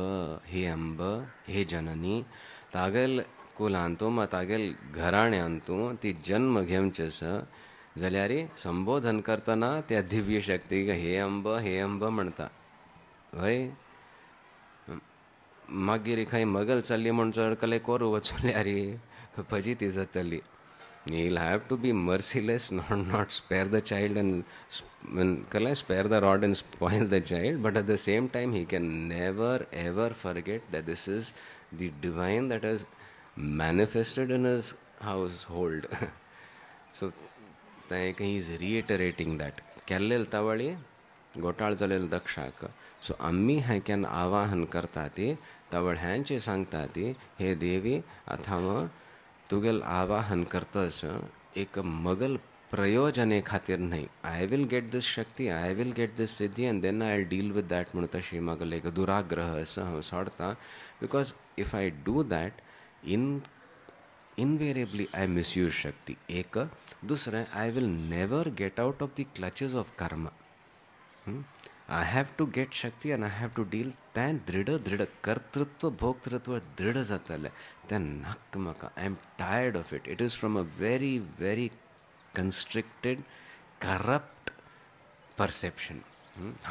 हे अंब हे जननी तागलकुला तागलघराण्या तिजन घ स जल्यारी त्या दिव्य अधिव्यशक्ती हे अंब हे अंब म्हणता वै मागीर खाई मगल चालली म्हणून चढ कले कोरो वचले पजी ती जातली have to be merciless not not spare the child and कले spare the rod and spoil the child but at the same time he can never ever forget this is the divine that is manifested in a household so he is irate that केल्लेल तवळी घोटाळ चलेल दक्षाक so आम्ही ह्याक्यान आवाहन करता ती तवळ्यांचे सांगतात ती हे देवी आतां तुगेल आवाहन करतस एक मगल प्रयोजने खातीर न्हय I will get this shakti I will get this siddhi and then I deal with that म्हणून तशी मगल एक दुराग्रह असं हांव सोडतां because if I do that in invariably I misuse shakti एक दुसरें I will never get out of the clutches of karma I have to get Shakti and I have to deal then drida drida kartrutva bhoktritva drida satale then naktamaka. I am tired of it. It is from a very, very constricted, corrupt perception.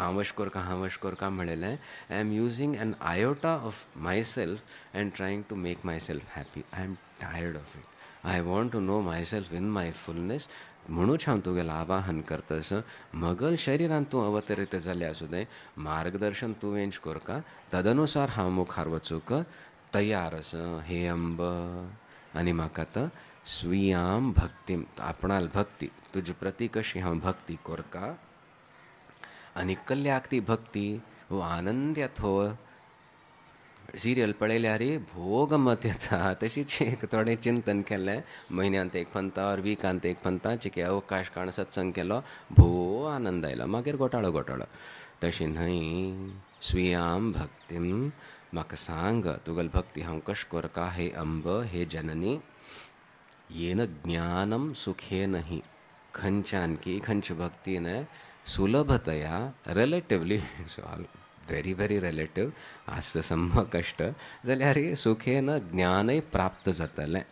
ಹಾಮಶ್ಕೋರ್ಕ ಹಾಮಶ್ಕೋರ್ಕ ಮಳೆಲೆ I am using an iota of myself and trying to make myself happy I am tired of it I want to know myself in my fullness म्हणूच हांव गेला आवाहन करतस शरीरात तू अवतरित अवतरीत असू दे, मार्गदर्शन कोर कोरका तदनुसार हा मुखार वचूक तयार अस हे अंब आणि म्हाका तर स्वियाम भक्ती आपणाल भक्ती तुजी प्रती कशी हा भक्ती कोरका आणि कल्याक ती भक्ती व आनंद्यात हो सिरियल पळयल्या रे भोग मत येता तशीच एक थोडें चिंतन केलें म्हयन्यांत एक पंता और विकांत एक पंता चिके अवकाश काण सत्संग केलो भोव आनंद आयलो मागीर घोटाळो घोटाळो तशी न्हय स्वियाम भक्तीम म्हाका सांग तुगल भक्ती हांव कश करका हे अंब हे जननी येन ज्ञानम सुखे खंच्यान की खंच भक्तीन सुलभतया relatively solve very very relative आस्त सम्म कष्ट जाल्यार सुखेन ज्ञानय प्राप्त जातलें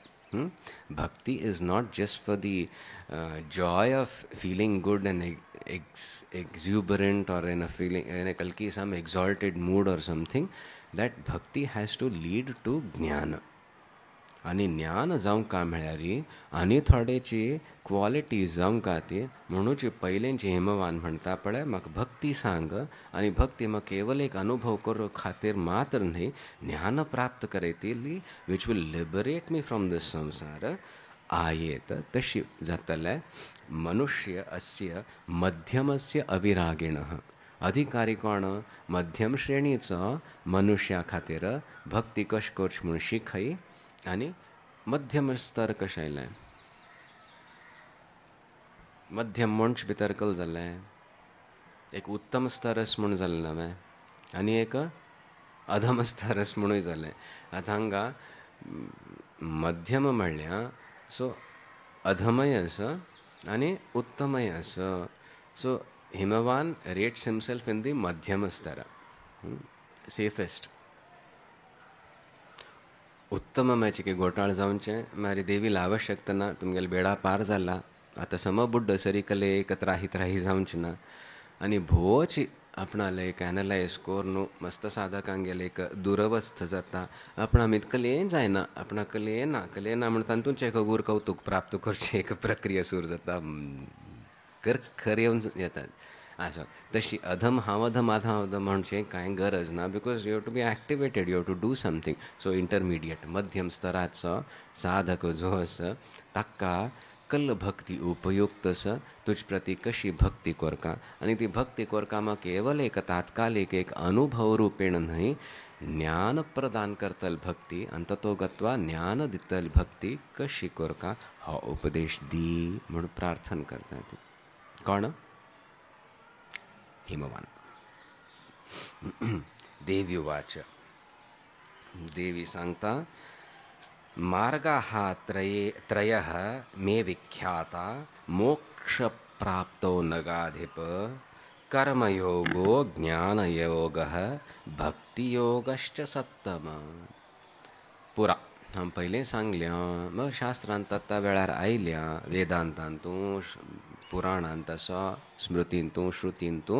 bhakti is not just for the joy of feeling good and ex- exuberant or in a feeling in a kalki some exalted mood or something that bhakti has to lead to jnana आणि ज्ञान जावंक का म्हळ्यार आनी थोडेची quality का ती पहिले जे हेमवान म्हणता पळय मग भक्ती सांग आणि भक्ती मग केवल एक अनुभव करू खातीर मात्र न्ही ज्ञान प्राप्त करयतली which will liberate me from this samsara आयेत तशी जातले मनुष्य अस्य मध्यमस्य अविरागिणः अधिकारी कोण मध्यम श्रेणीचो मनुष्या खातीर भक्ती कश करच म्हणून शिकई आणि मध्यमस्तर कशें आयलें मध्यम मनश भितर कल आहे एक उत्तम स्तरस म्हूण झालं नव्हे आनी एक अधम स्तरस झालं जालें आता हांगा मध्यम म्हणल्या सो अधमय आसा आणि उत्तमय आसा सो हिमवान रेट्स हिमसेल्फ इन दी मध्यम स्तर सेफेस्ट उत्तम की घोटाळ जावचे मारी देवीला आवश्यकता ना तुमगेले बेडा पार जाला आतां समबुड्ड सरिकले एकत्र राहीत राही जावची ना आनी भोवची आपणाले एक एनलायज कोर न्हू मस्त साधकांगेले एक दुरवस्थ जाता आपण कलेन जायना आपणा कले ना कले ना म्हणून एक गुर कौतुक प्राप्त करची एक प्रक्रिया सुरू जाता कर खर येवन येतात अच्छा तशी अधम हावधम अधम अधम म्हणजे कांय गरज ना because you have to be activated you have to do something so intermediate मध्यम स्तराचो साधक जो असं ताका कल्ल भक्ती उपयुक्त स तुज प्रती कशी भक्ती कोरका आणि ती भक्ती कोरका मग केवल एक तात्कालीक एक अनुभव रूपेण नाही ज्ञान प्रदान करतल भक्ती आनी तो गत्वा ज्ञान दितल भक्ती कशी कोरका हो उपदेश दी म्हणून प्रार्थना करता ती कोण हिमवान् देव्युवाच देवी सांगता मार्गाः त्रये मे विख्याता मोक्षप्राप्तो नगाधिप कर्मयोगो ज्ञान ज्ञानयोगः भक्तियोगश्च सत्तम पुरा हम पहिले सांगल्या मग शास्त्रांत आयल्या वेदांतांतून पुराणान्त स्मृति श्रुतिन्तु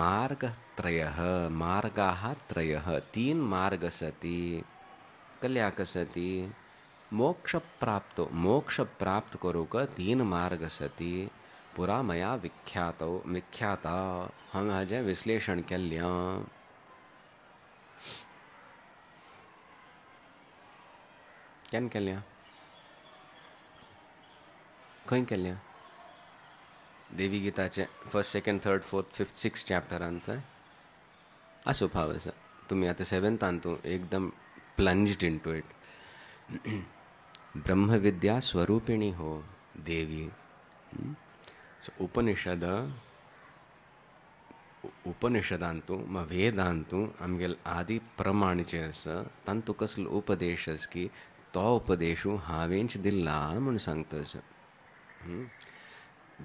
मार्गत्रयः मार्गाः त्रयः तीन मार्ग सति कल्याक सति मोक्ष प्राप्त मोक्ष प्राप्त करो का तीन मार्ग सति पुरा मया विख्यात विख्याता हम हजे विश्लेषण के लिया क्या क्या लिया खंय केल्या देवी गीताचे first second third fourth fifth six चॅप्टरान थंय आसूं फाव आसा तुमी आतां सेवन्थान तूं एकदम प्लंज्ड इन टू इट ब्रह्मविद्या स्वरूपिणी हो देवी सो उपनिषद उपनिषदांतू वेदांतू आमगेल आदी प्रमाण जे आसा तांतूं कसलो उपदेश आसा की तो उपदेशू हांवेंच दिला म्हूण सांगता आसा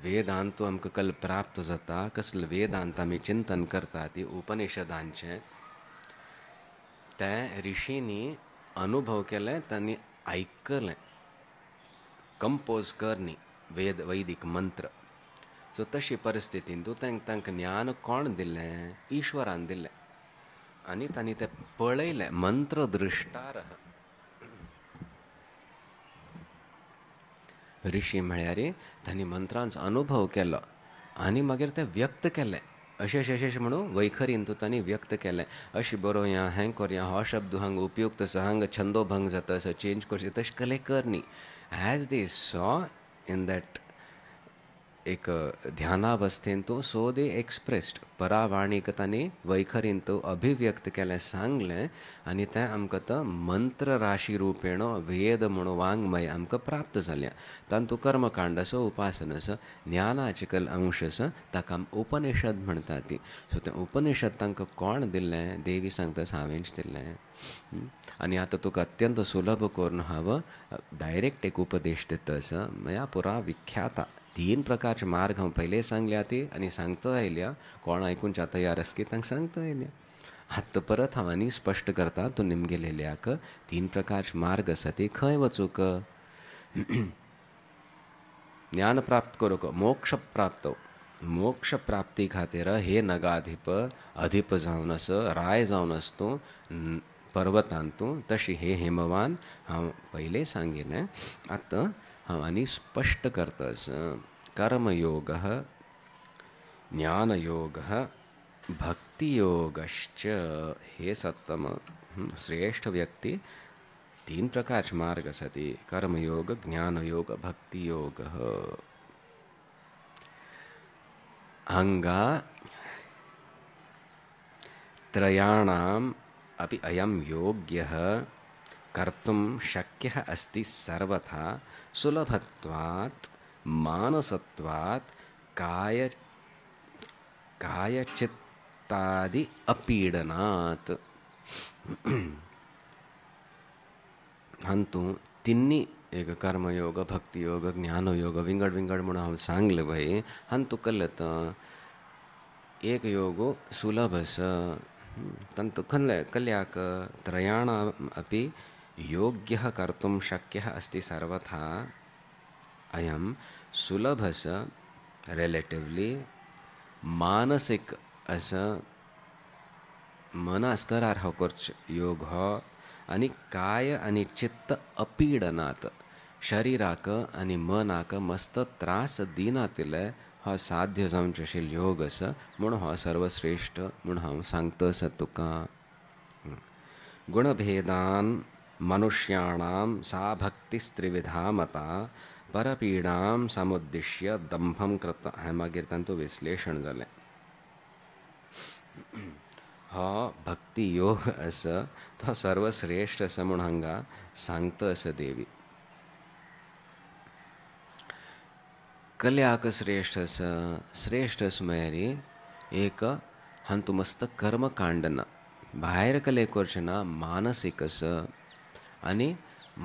वेदांतो आमकां कल प्राप्त जाता कसल वेदांत आमी चिंतन करता ती उपनिषदांचे ते रिशींनी अनुभव केले तांणी ऐकले कंपोज करनी न्ही वेद वैदीक मंत्र सो तशी परिस्थितीन तूं तांकां तांकां ज्ञान कोण दिलें ईश्वरान दिलें आनी तांणी ते पळयलें मंत्र दृश्टार ऋषी म्हळ्यारी तांणी मंत्रांचा अनुभव केलो आणि मागीर ते व्यक्त केले अशेंश अशे म्हणून वैखरी त्यांनी व्यक्त केले, अशें हँग हें या हा शब्द हंग, उपयुक्त सहंग, हांगा छंदोभंग जाता असो चेंज करचें तशें कले करनी, न्ही दे सॉ इन दॅट एक ध्यानावस्थेंतू सो दे एक्सप्रेस्ड वैखरीन वैखरींतो अभिव्यक्त केले सांगले आनी ते आमकां तो मंत्र राशी रुपेण वेद म्हणून वाङ्मय आमकां प्राप्त झाल्या तांतू कर्मकांड आसा उपासन आसा कल अंश आसा ताका आमी उपनिशद म्हणटा ती सो ते उपनिशद तांकां कोण दिल्लें देवी सांगतास हांवेंच दिल्लें आनी आतां तुका अत्यंत सुलभ करून हांव डायरेक्ट एक उपदेश दिता आसा मया पुरा विख्याता तीन प्रकारचे मार्ग हा पहिले सांगल्या ते आणि सांगता आयल्या कोण ऐकून जाता तयार असे तांकां सांगता आयल्या परत हा आणि स्पष्ट करता तूं क तीन प्रकारचे मार्ग आसा ते खंय क ज्ञान प्राप्त क मोक्ष प्राप्त हो. मोक्ष प्राप्ती खातीर हे नगाधिप अधिप जाऊन अस राय जाऊन आस तूं तशी हे हेमवान हा पहिले सांगिल्लें आता आणि स्पष्ट करतस कर्मयोग ज्ञानयोग भक्तियोगश्च हे सत्तम श्रेष्ठ व्यक्ती तीन प्रकार मार्ग सती कर्मयोग ज्ञानयोग भक्तियोग अंगा त्रयाणाम अपि अयम योग्य कर्तुं शक्य अस्ति सर्वथा सुलभत्वात् मानसत्वात् काय कायचित्तादि अपीडनात् ಅಂತೂ ತಿನ್ನಿ ಈಗ ಕರ್ಮಯೋಗ ಭಕ್ತಿಯೋಗ ಜ್ಞಾನಯೋಗ ವಿಂಗಡ್ ವಿಂಗಡ್ ಮುಣ ಅವ್ನು ಸಾಂಗ್ಲ ಬೈ ಅಂತು ಕಲ್ಲತ ಏಕಯೋಗೋ ಸುಲಭಸ ತಂತು ಕಲ್ಲ ಕಲ್ಯಾಕ ತ್ರಯಾಣ ಅಪಿ योग्य कर्तुं शक्य अस्ति सर्वथा अयं सुलभस रिलेटिव्ली मानसिक अस मन हो करच योग हो आणि काय आणि चित्त अपीडनात शरीराक आणि मनाक मस्त त्रास दिनातील हो साध्य चशील योग असं म्हणून हा सर्वश्रेष्ठ म्हणून हांव सांगता तुका गुणभेदान मनुष्याणां सा भक्तिस्त्रिविधा मता परपीडां समुद्दिश्य दंभं कृता हे मागीर तांचं विश्लेशण जालें हो भक्ती योग अस तो सर्वश्रेष्ठ आसा म्हूण हांगा सांगता असं देवी कल्याक श्रेष्ठ श्रेष्ठ अस एक हंतुमस्त मस्त कर्मकांड ना भायर कले ना मानसिक स आणि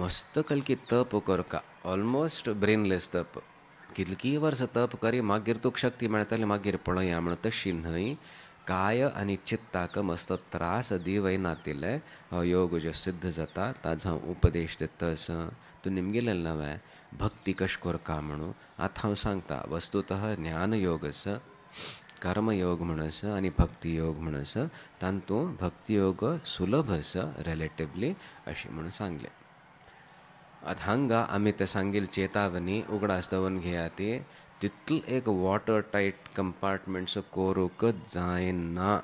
मस्त कलकी तप का ऑलमोस्ट ब्रेनलेस तप कितकी वर्ष तप करी मागीर तुका शक्ती मेळटली मागीर पळया म्हण तशी न्हय काय आणि चित्ताक मस्त त्रास दिवय नातिले हो योग जो सिद्ध जाता ताजो हांव उपदेश देतस तू निमगेलें नवे भक्ती कश का म्हणून आतां हांव सांगता वस्तुत ज्ञान योग कर्मयोग म्हणस आणि भक्तियोग म्हणस तातूं भक्तियोग सुलभ अस रिलेटिवली असे म्हणून सांगले अधांगा हांगा आमी तें चेतावनी चेतावणी उगडास घ्या ते तितल एक वॉटर टायट कंपार्टमेंट्स कोरूंकच जायना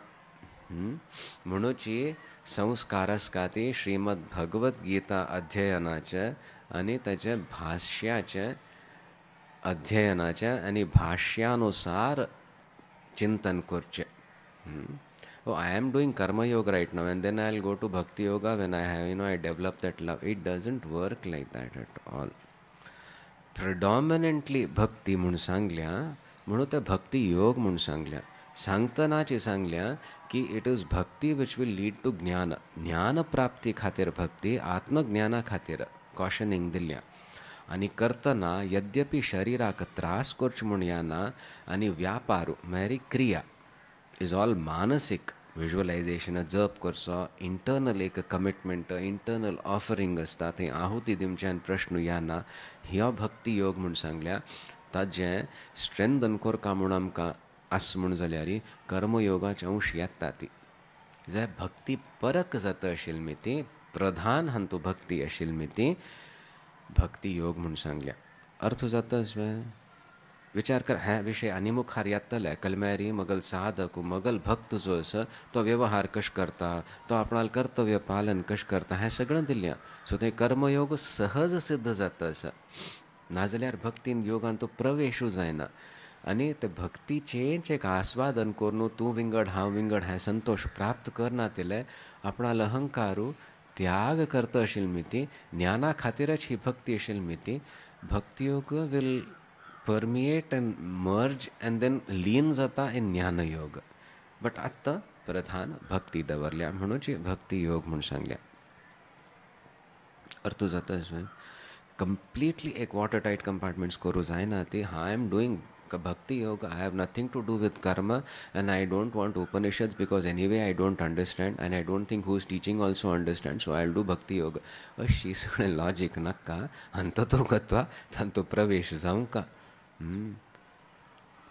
म्हणूची संस्कारस ती श्रीमद भगवत गीता अध्ययनाचे आणि ताचे भाश्याचें अध्ययनाचे आणि भाष्यानुसार Chintan Kurcha. Hmm. Oh, I am doing karma yoga right now, and then I'll go to bhakti yoga when I have, you know, I develop that love. It doesn't work like that at all. Predominantly bhakti म्हणून सांगल्या म्हणून त्या भक्ती योग म्हणून सांगल्या सांगतनाचे सांगल्या की it is bhakti which will lead to jnana ज्ञान प्राप्ती खातीर भक्ती आत्मज्ञाना खातीर कॉशनिंग दिल्या आणि करताना यद्यपि शरीराक त्रास करच म्हूण येना आणि व्यापार मॅरी क्रिया इज ऑल मानसिक विज्युअलायझेशन जप करचो इंटर्नल एक कमिटमेंट इंटर्नल ऑफरिंग आसता थंय आहुती दिमच्यान प्रश्न येना हो भक्ती योग म्हणून सांगल्या स्ट्रेंथ स्ट्रेंथन का म्हणून आमकां आस म्हूण जाल्यार कर्मयोगाचे अंश येता ती जे भक्ती परक जाता आशिल्ली ती प्रधान हांतू भक्ती आशिल्ली ती भक्ती योग म्हणून सांगल्या अर्थ हो जाता विचार कर हा विषय अनिमुख आहे कलमॅरी मगल साधक मगल भक्त जो असं तो व्यवहार कश करता तो आपणा कर्तव्य पालन कश करता हे सगळं दिल्या सो ते कर्मयोग सहज सिद्ध जात अस नाजाल्यार भक्तीन योगान तो प्रवेशू हो जायना आणि ते भक्तीचेंच एक आस्वादन करून तू विंगड हा विंगड हें संतोष प्राप्त करना तिले आपणाल अहंकारू त्याग करता मी मिती ज्ञाना खातीरच ही भक्ती मी मिती bhaktiyoga will permeate and merge and then लीन जाता इन ज्ञानयोग बट आत्ता प्रधान भक्ती दवरल्या म्हणून भक्ती योग म्हणून सांगल्या अर्थ जाता कंप्लिटली एक वॉटर टाईट कंपार्टमेंट्स करू जायना ती हाय एम डुईंग का bhakti yoga I have nothing to do with karma and I don't want Upanishad because anyway I don't understand and I don't think who is teaching also understand so I do bhakti yoga शी सगळे logic नक्का तो गत्वा तंतो प्रवेश जाऊ का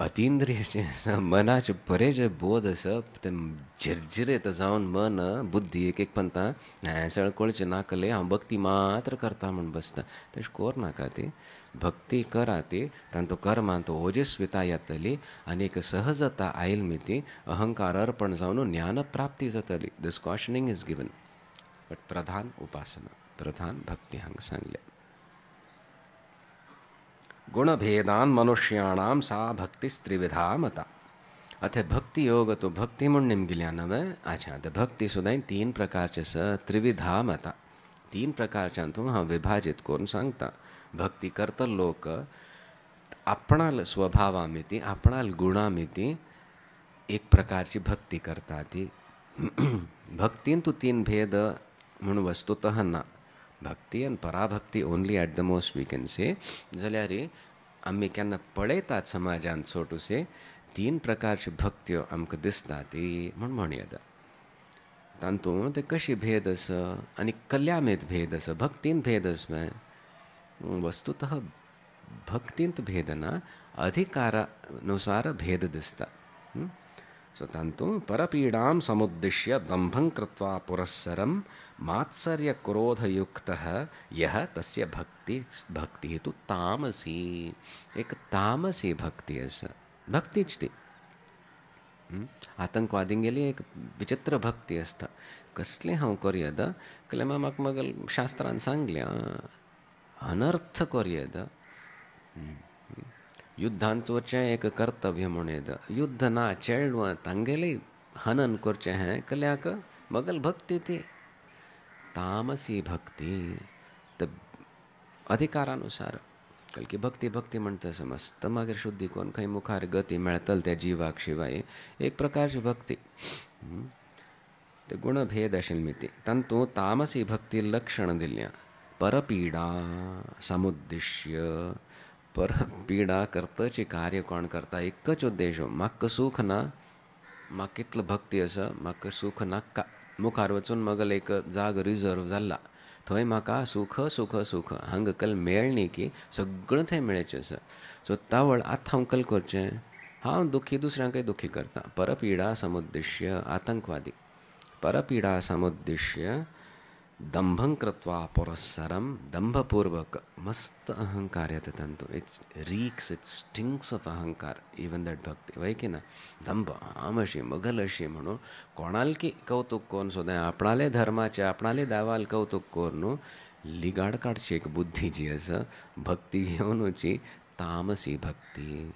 अतिंद्रियचे मनाचे बरे जे बोध आसप ते झिरझिरेत जावन मन बुद्धी एक एक पंता हें सगळें कळचें नाकले हांव भक्ती मात्र करता म्हणून बसता तशें कोर नाका ती भक्ति कराते तांचो कर्मांत ओजस्विता येतली अनेक सहजता आईल मिती अहंकार अर्पण जाऊन ज्ञान प्राप्ति जातली this cautioning is given but प्रधान उपासना प्रधान भक्ति हंग संग गुणभेदान मनुष्याणाम सा भक्ति स्त्रिविधा मता अथ भक्ति योग तो भक्ति म्हणून निमगिल्या नव्हे अच्छा तो भक्ति सुद्धा तीन से स त्रिविधा मता तीन प्रकार तूं विभाजित कर करून भक्ती करता लोक आपणाल स्वभावामिती आपणाल गुणामिती एक प्रकारची भक्ती करता ती भक्तीन तू तीन भेद म्हणून वस्तुत ना भक्ती आणि पराभक्ती only at the most we can say जाल्यार आम्ही केन्ना पळयतात समाजान से तीन प्रकारची भक्त्यो आमक दिसतात ती म्हूण म्हण येता ते कशी भेद आसा आणि कल्यामेत भेद आसा भक्तीन भेद आसा वस्तुतः भक्तिंत भेदना अधिकार अनुसार भेद हम्म? सो तन्तु परपीडा समुद्देश्य दंभं कृत्वा पुरस्सरम मात्सर्य क्रोध युक्त यह तस्य भक्ति भक्ति तो तामसी एक तामसी भक्ति ऐसा भक्ति हम्म? आतंकवादी के लिए एक विचित्र भक्ति भक्ती असता हाँ हांव दा जाल्यार म्हाका मगल शास्त्रान लिया अनर्थ ಕೊರೆಯದ ಯುದ್ಧ ಅಂತೋಚೆ ಏಕ ಕರ್ತವ್ಯ ಮುಣೇದ ಯುದ್ಧ ನಾ ಚೆಳುವ ತಂಗೆಲಿ हनन कुरचे हैं कल्या मगल भक्ति थी तामसी भक्ति तब अधिकारानुसार कल की भक्ती भक्ती म्हणतं समजतं मागीर शुद्धी कोण खंय मुखार गति मेळतल त्या जिवाक शिवाय एक प्रकारची भक्ती हम्म। ते गुणभेद आशिल्ली ती तांतूं तामसी भक्ति लक्षण दिल्या परपीडा समुद्दिश्य परपीडा करतचे कार्य कोण करता एकच उद्देश म्हाका सुख ना म्हाका कितलो भक्ती असं म्हाका सुख ना का मुखार वचून मग एक जाग रिजर्व झाला थंय म्हाका सुख सुख सुख मेळ मेळणी की सगळं थंय मेळचें आसा सो तावड आतां कल करचें हांव दुखी दुसऱ्यांक दुखी करता परपिडा समुद्दिश्य आतंकवादी परपिडा समुद्दिश्य दंभं कृत्वा पुरस्सरम दंभपूर्वक मस्त अहंकार तंतु it's reeks it's stings of ahankar even that bhakti वैकी ना दंभ आम अशी मगल अशी म्हणून कोणाल की कौतुक कोण सोदाय आपणाले धर्माचे आपणाले दावाल कौतुक कोर न्हू लिगाड काढची एक बुद्धि जी अस भक्ति घेवनूची तामसी भक्ती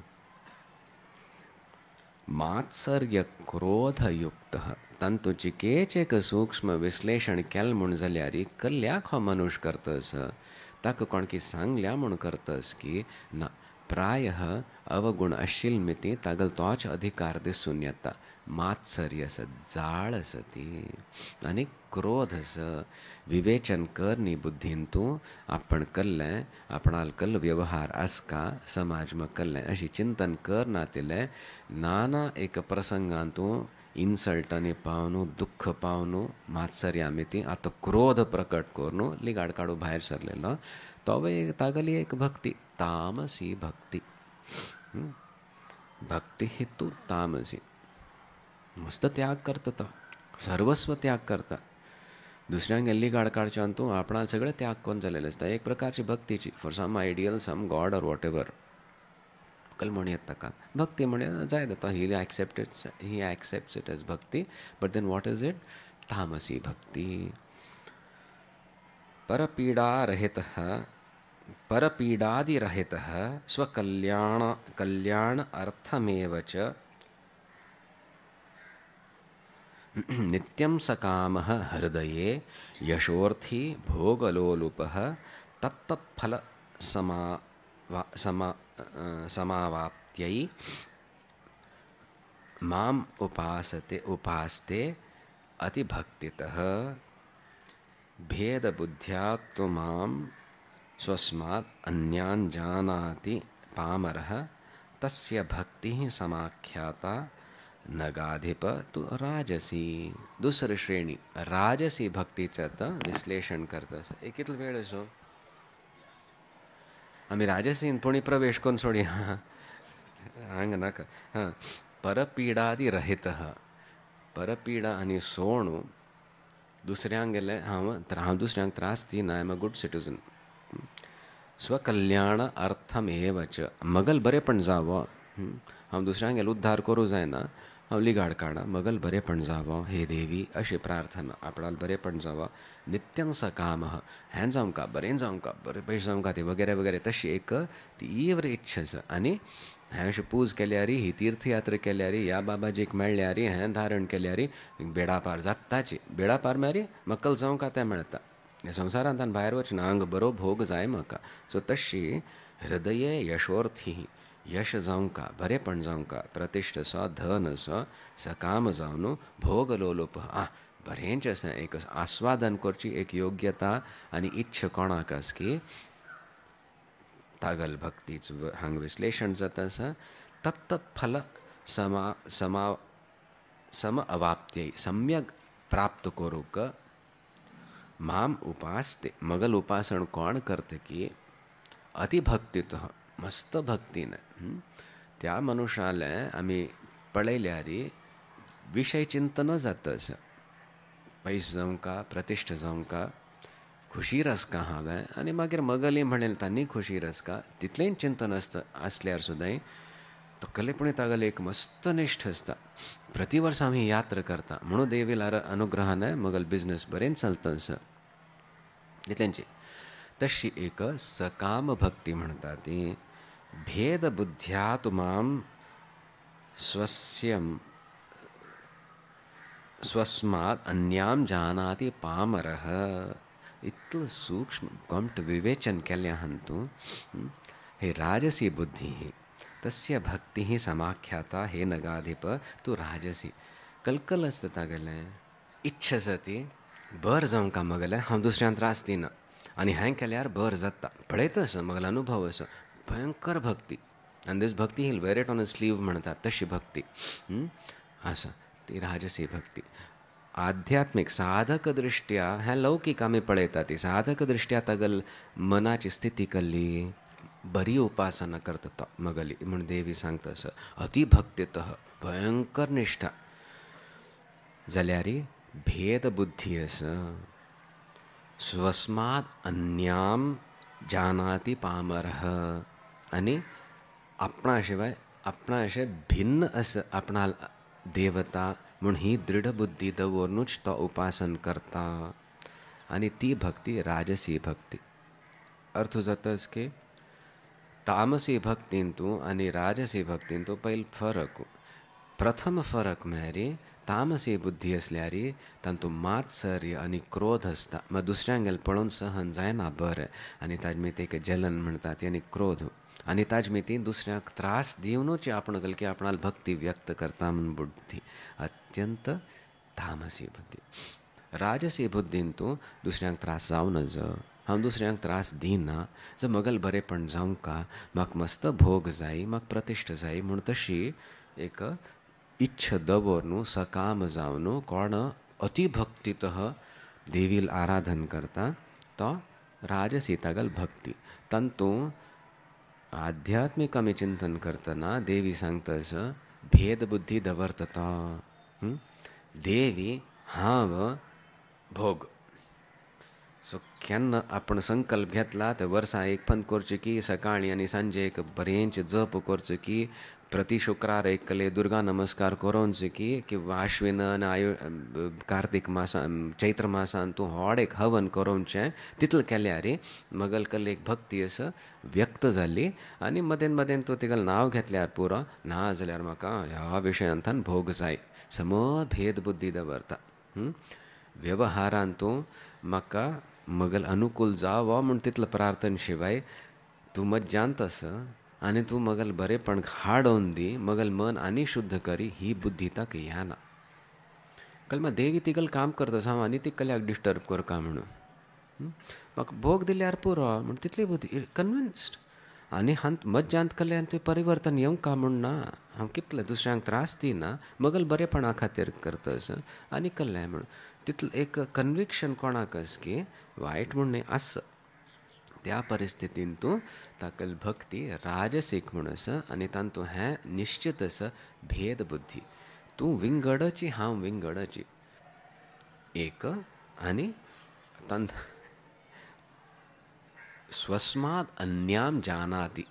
मात्सर्य क्रोधयुक्त तांतूची एक सूक्ष्म विश्लेशण केल म्हूण जाल्यार कल्ल्याक कल्याक हो मनुष्य करतस ताका कोणकी सांगल्या म्हूण करतस की ना प्राय अवगुण अशील मिती तागल तोच अधिकार दिसून येता मात्सर्य आसा जाळ आसा ती आनी क्रोध अस विवेचन कर न्ही बुद्धीन तूं आपण कल्ले आपणाल कल्ल व्यवहार आसका समाज कल्ले अशी चिंतन कर ना तिले नाना एक प्रसंगांतू पावनो दुःख दुःख मात्सर्य आम्ही ती आता क्रोध प्रकट પ્રકટ કોરનું લિગાડકાडू बाहेर सरलेलं तवे तागली एक भक्ती तामसी भक्ती भक्ती ही तू तामसी मस्त त्याग तो सर्वस्व त्याग करता दुसऱ्यांक गेल्ली गाड काडच्यान तूं आपणा सगळे त्याग करून जालेले आसता एक प्रकारची भक्तीची for some ideal some god or whatever कल monyattaka. Bhakti monyattaka, he accepts it, he accepts it as bhakti, but then what is it? Tamasi bhakti. परपीडा रहितः परपीडादिरहितः स्वकल्याण कल्याण अर्थमेव च नित्यं सकामः हृदये यशोर्थी भोगलोलुपः तत्तत्फलसमा समा समावाप्त्यै माम उपासते उपास्ते अतिभक्तितः भेद बुद्ध्या तो माम स्वस्मात् अन्यान जानाति पामरः तस्य भक्ति ही समाख्याता नगाधिप तो राजसी दूसरी श्रेणी राजसी भक्ति विश्लेषण करता एक कितल वेळ असो आम्ही राजेसीन पुणी प्रवेश कोण सोडी हांगा नाका हां परपिडादी रहित परपिडा आणि सोणू दुसऱ्यांक गेले हांव हांव दुसऱ्यांक त्रास दिना I am a good citizen स्वकल्याण अर्थमेवच मगल बरेपण जावं हांव दुसऱ्यांगेल उद्धार करू जायना हांव लिगाड काडा मगल बरेपण जावं हे देवी अशी प्रार्थना आपणाल बरेपण जावं नित्यंसा कामः ह्यांजाम का बरेंजाम का बरे जाऊन का ते वगैरे वगैरे तशी एक तीव्र इच्छा आणि आनी हांवें अशी पूज केल्यारी ही तीर्थयात्रा केल्यारी ह्या बाबाजीक मेळ्ळ्यारी ह्या धारण केल्यारी बेडापार जाताची बेडापार मारे मकल जावं का तें मेळटा या संवसारांतल्यान भायर वचना नांग बरो भोग जाय म्हाका सो तशी हृदय यशोर्थी यश का बरेपण का प्रतिष्ठ सा धन स सकाम जाऊन भोग लोलोप आ बरेंच असं एक आस्वादन करची एक योग्यता आणि इच्छ कोणाक की तागल भक्तीच हांग विश्लेशण जाता आसा तत फल समा समा सम अवाप्त्य सम्यक प्राप्त करूक माम उपासते मगल उपासन कोण करते की अतिभक्तीत हो, मस्त भक्तीनं त्या मनुष्याला आम्ही रे विषय चिंतन जातं असं पयस का का खुशी रस आसका हांवें आनी मागीर मगली म्हणेल खुशी रस का तितलें चिंतन आसता आसल्यार सुद्दां कलेपणे तागल एक मस्त निष्ठ आसता प्रतिवर्ष आमी यात्रा करता म्हणून देवीला अनुग्रहानं मगल बिझनेस बरेन चालतं असं इतल्यांची तशी एक सकाम भक्ती म्हणतात ती भेदबुद्ध्या तुमाम स्वस्यम स्वस्मात् अन्याम जानाति पामरः इतलं सूक्ष्म कॉम्प्ट विवेचन केले हंतु हे राजसी बुद्धी तस्य भक्ती समाख्याता हे नगाधिप तू राजसी कलकलस्त तथा गेले इच्छा ती बर जावंक कामा गेले हांव त्रास दिना आणि हे केल्यार बर जाता पळयता असो अनुभव असो भयंकर भक्ती आणि this bhakti he wear it on a sleeve म्हणतात तशी भक्ती असं ती राजसी भक्ती आध्यात्मिक साधकदृष्ट्या ह्या आम्ही पळयता ती साधकदृष्ट्या तगल मनाची स्थिती कल्ली बरी उपासना करत मगली म्हणून देवी सांगतो असं अतिभक्तीत भयंकर निष्ठा जाल्यार भेद बुद्धी अस स्वस्मात अन्याम जानाती पामर आणि आपणाशिवाय आपणाशे भिन्न असं आपणाला देवता म्हणून ही दृढबुद्धी दवरूनच तो उपासन करता आणि ती भक्ती राजसी भक्ती अर्थ जाताच की तामसी भक्तींतू आणि राजसी भक्तींतू पहिल फरक प्रथम फरक म्हळ्यारी तामसी बुद्धी असल्यारी तांतू मात्सर्य आणि क्रोध असता मग दुसऱ्यांगेल पळोवन सहन जायना बरें आनी ताजे मागीर एक जलन म्हणतात आनी क्रोध आनी ताज मेतीन दुसऱ्यांक त्रास आपण गल की आपणाल भक्ती व्यक्त करता म्हणून बुद्धी अत्यंत तामसी बुद्धी राजसी बुद्धीन तू दुसऱ्यांक त्रास जावं ज हा दुसऱ्यांक त्रास दिना जर मगल बरेपण का मग मस्त भोग जाई मग प्रतिश्ठ जाई म्हूण तशी एक इच्छा दवर न्हू सकाम जावन न्हू कोण अतिभक्तीत देवील आराधन करता तो राजसीतागल भक्ती तंतू आध्यात्मिक आम्ही चिंतन करताना देवी सांगता असं भेदबुद्धी दवर्तता देवी व भोग सो केन्ना आपण संकल्प घेतला तर वर्सा एक पंत करचे की सकाळी आणि सांजे एक बरेंचे जप करचे की शुक्रार एक कले नमस्कार ಶುಕ್ರವಾರ ಎಕ್ಕಲೆ ದುರ್ಗಾ की ಕೊರೋನ್ಸಿಕಿ ಕಿ आयु ಆಯು ಕಾರ್ತಿಕ್ चैत्र मासान तू ಅಂತೂ एक हवन करोनचे तितल केल्यारी मगलकले एक भक्ती असं व्यक्त जाल्ली आणि मदेन मदेन तूं तिगेलें नांव घेतल्यार पुरो ना जाल्यार म्हाका ह्या विशयांतान भोग जाय सम बुद्धी दवरता वेवहारान तूं म्हाका मगल अनुकूल जावो म्हूण तितलो प्रार्थन शिवाय तूं मज्जांत अस आणि तू मगल ओन दे मगल मन आणि शुद्ध करी ही बुद्धी ना कल मग देवी तिगल काम करत हांव आणि ती कल्याक डिस्टर्ब कर का म्हणून म्हाका भोग दिल्यार पुरो म्हणून तितली बुद्धी कन्व्हिन्स्ड आणि हांत मज्जांत कल्याण ते परिवर्तन येऊ का म्हणून ना हा कितलं दुसऱ्यांक त्रास दिना मगल बरेपणा खातीर करतस आणि कल्याण म्हणून तितलं एक कन्विक्शन कोणाक की वाईट म्हूण न्ही त्या परिस्थितींतूं ताकल भक्ती राजसेख म्हणस आनी तांतूं है निश्चितस भेद बुद्धी तूं विंगडची हा विंगडची एक आणि तंत स्वस्माद अन्याम जानाती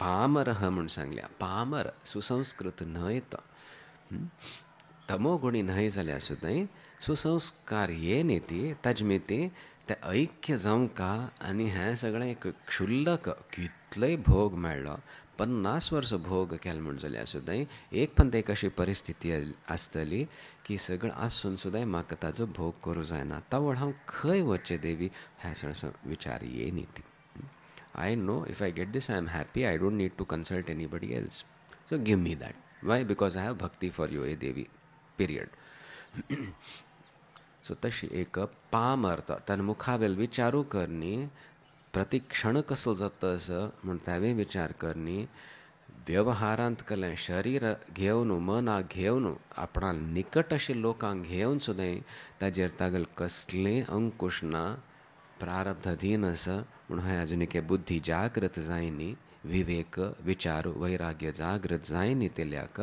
पामर म्हणून सांगल्या पामर सुसंस्कृत नयत तमो तमोगुणी न्हय सुसंस्कार ये नेते तें ऐक्य का आणि हे सगळें एक क्षुल्लक कितलोय भोग मेळ्ळो पन्नास वर्ष भोग केला म्हण जाल्यार सुद्दां एक पंत एक अशी परिस्थिती असतली की सगळं आसून सुद्धा म्हाका ताजो भोग करू जायना तावड हांव खंय वचे देवी हे सगळं विचार येयनी ती I know if I get this I am happy I don't need to consult anybody else so give me that why because I have bhakti for you a Devi period so तशी एक पामर्थ तान मुखावेल विचारू करणी प्रतिक्षण कसं कसो असं म्हणून म्हूण विचार करनी व्यवहारांत कले शरीर घेऊन मना घेऊन आपणा निकट असे लोकांक घेऊन सुद्धा ताजेर तागल कसले अंकुश ना प्रारब्धधीन आसा म्हूण हांवें अजून एक बुद्धी जागृत जायनी विवेक विचार वैराग्य जागृत जायनी तेल्याक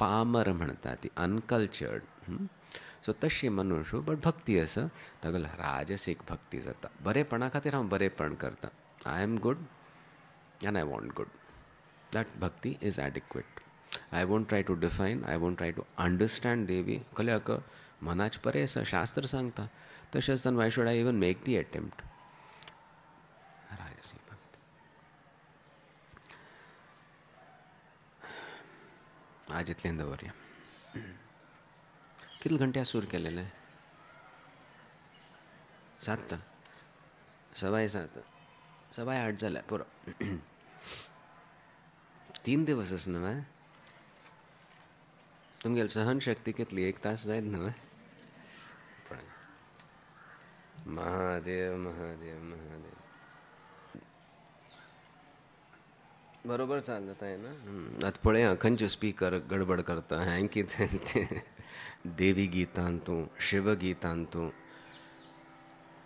पामर म्हणटा ती अनकल्चर्ड सो तशी मनुष्य बट भक्ती असं तगल राजसीक भक्ती जाता बरेपणा खातीर हांव बरेपण करता I am good and I want good that bhakti is adequate I won't try to define I won't try to understand Devi कल्याक मनाच बरें असं शास्त्र सांगता तशें आसतना why should I even make the attempt rajasic bhakti आज इतलें दवरया किती घंटे सूर केलेला आहे सात तर सवाय सात सवाय आठ झाल्या पुरा तीन दिवसच नव्हे सहन सहनशक्ती कितली एक तास जायत नव्हे महादेव महादेव महादेव बरोबर चालत आहे ना आता पळे अखंच स्पीकर गडबड करता हँकी देवी शिव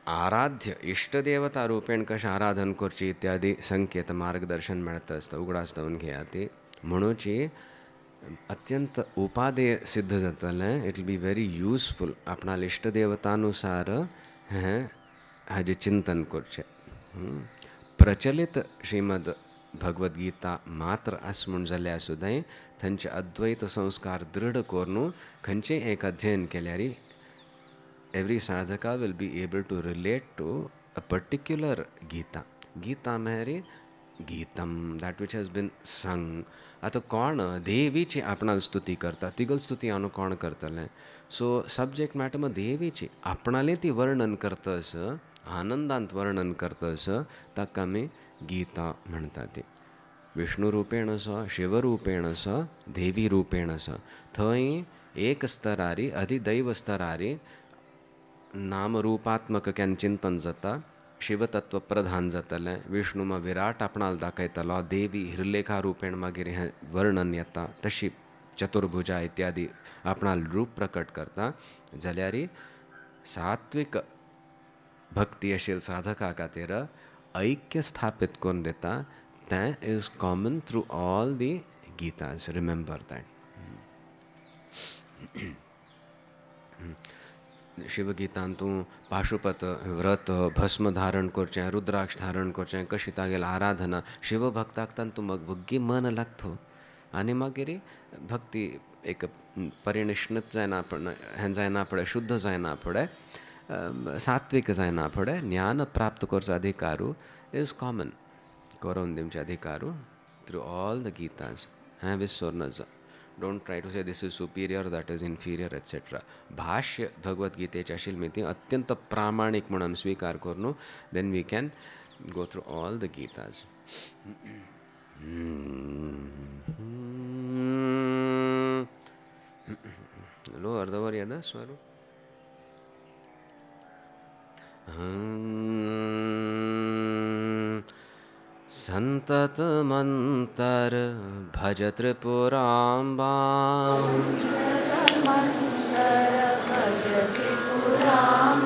आराध्य इष्टदेवता रूपेण कशा आराधन करची इत्यादी संकेत मार्गदर्शन मेळत आसता उगडास घ्या ती म्हणूची अत्यंत उपादेय सिद्ध जातलें इट बी व्हेरी यूजफुल आपणाल इष्टदेवतानुसार हे हाजें चिंतन करचे प्रचलित श्रीमद भगवद्गीता मात्र आसमूण जाल्या सुद्दां थंचे अद्वैत संस्कार दृढ कोरून खंयचें एक अध्ययन रे एवरी साधका will be able to relate to a particular Gita Gita म्हळ्यार गीतम दॅट वीच हॅज बीन संग आतां कोण देवीची आपणाल स्तुती करता तिगल स्तुती हांव कोण करतले सो सब्जेक्ट मॅटर मग देवीची आपणाले ती वर्णन करतस आनंदांत वर्णन करतस ताका आमी गीता म्हणतात ते विष्णुरूपेण स शिवरूपेण स देवीरूपेण स थंय एक स्तरारी अधिदैव स्तरारी नामरूपात्मक चिंतन जाता शिवतत्व प्रधान विष्णू मग विराट आपणाल दाखयतलो देवी हिरलेखा रूपेण मागीर हे वर्णन येता तशी चतुर्भुजा इत्यादी आपणाल रूप प्रकट करता जाल्यार सात्विक भक्ती अशील साधका खातीर ऐक्य स्थापित करून देता that is common through all the Gitas. Remember that. Shiv गीतांतु पाशुपत व्रत भस्म धारण करचे रुद्राक्ष धारण करचे कशी तागेल आराधना शिव भक्ताक तांतू मग भुग्गी मन लागतो आनी मागीर भक्ती एक परिणिश्णत जायना पडे हें जायना पडे शुद्ध जायना पडे సాత్విక అయిన అప్పుడే జ్ఞాన ప్రాప్తి కోర్సు అధికారు ఇస్ కామన్ గౌరవందించే అధికారు through all the Gitas have is సోర్నజ్ don't try to say this is superior that is inferior et cetera भाष्य भगवद्गीतेच्या शिलमिती अत्यंत प्रामाणिक म्हणून स्वीकार करून then we can go through all the Gitas हॅलो अर्धवर येदा स्वरूप सन्ततमन्तर भज त्रिपुराम्बा मंतर भज त्रिपुराम्बा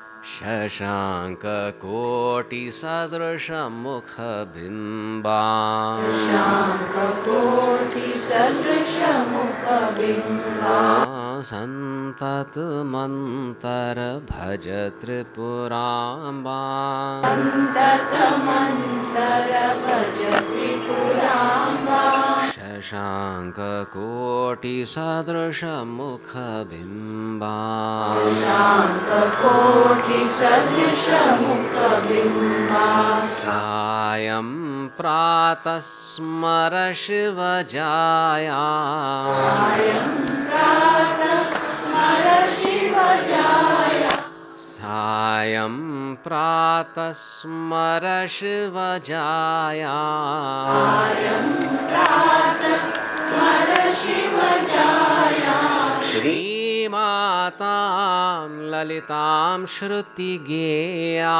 शशाङ्क कोटि सदृशमुखबिम्बं भज त्रिपूराम्बा सन्तत मन्त्र भज त्रिपुराम्बा शाङ्ककोटिसदृशमुखबिम्बा सायं प्रातः स्मर शिवजाया सायं प्रातः स्मर श्रीमातां ललितां श्रुतिगेया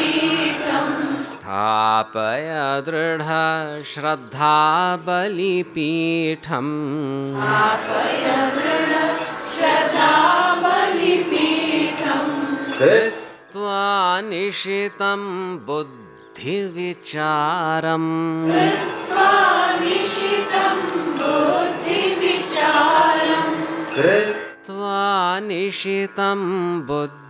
स्थापय दृढश्रद्धा बलिपीठम् कृत्वा निशितं बुद्धिविचारम् कृत्वा निशितं बुद्धि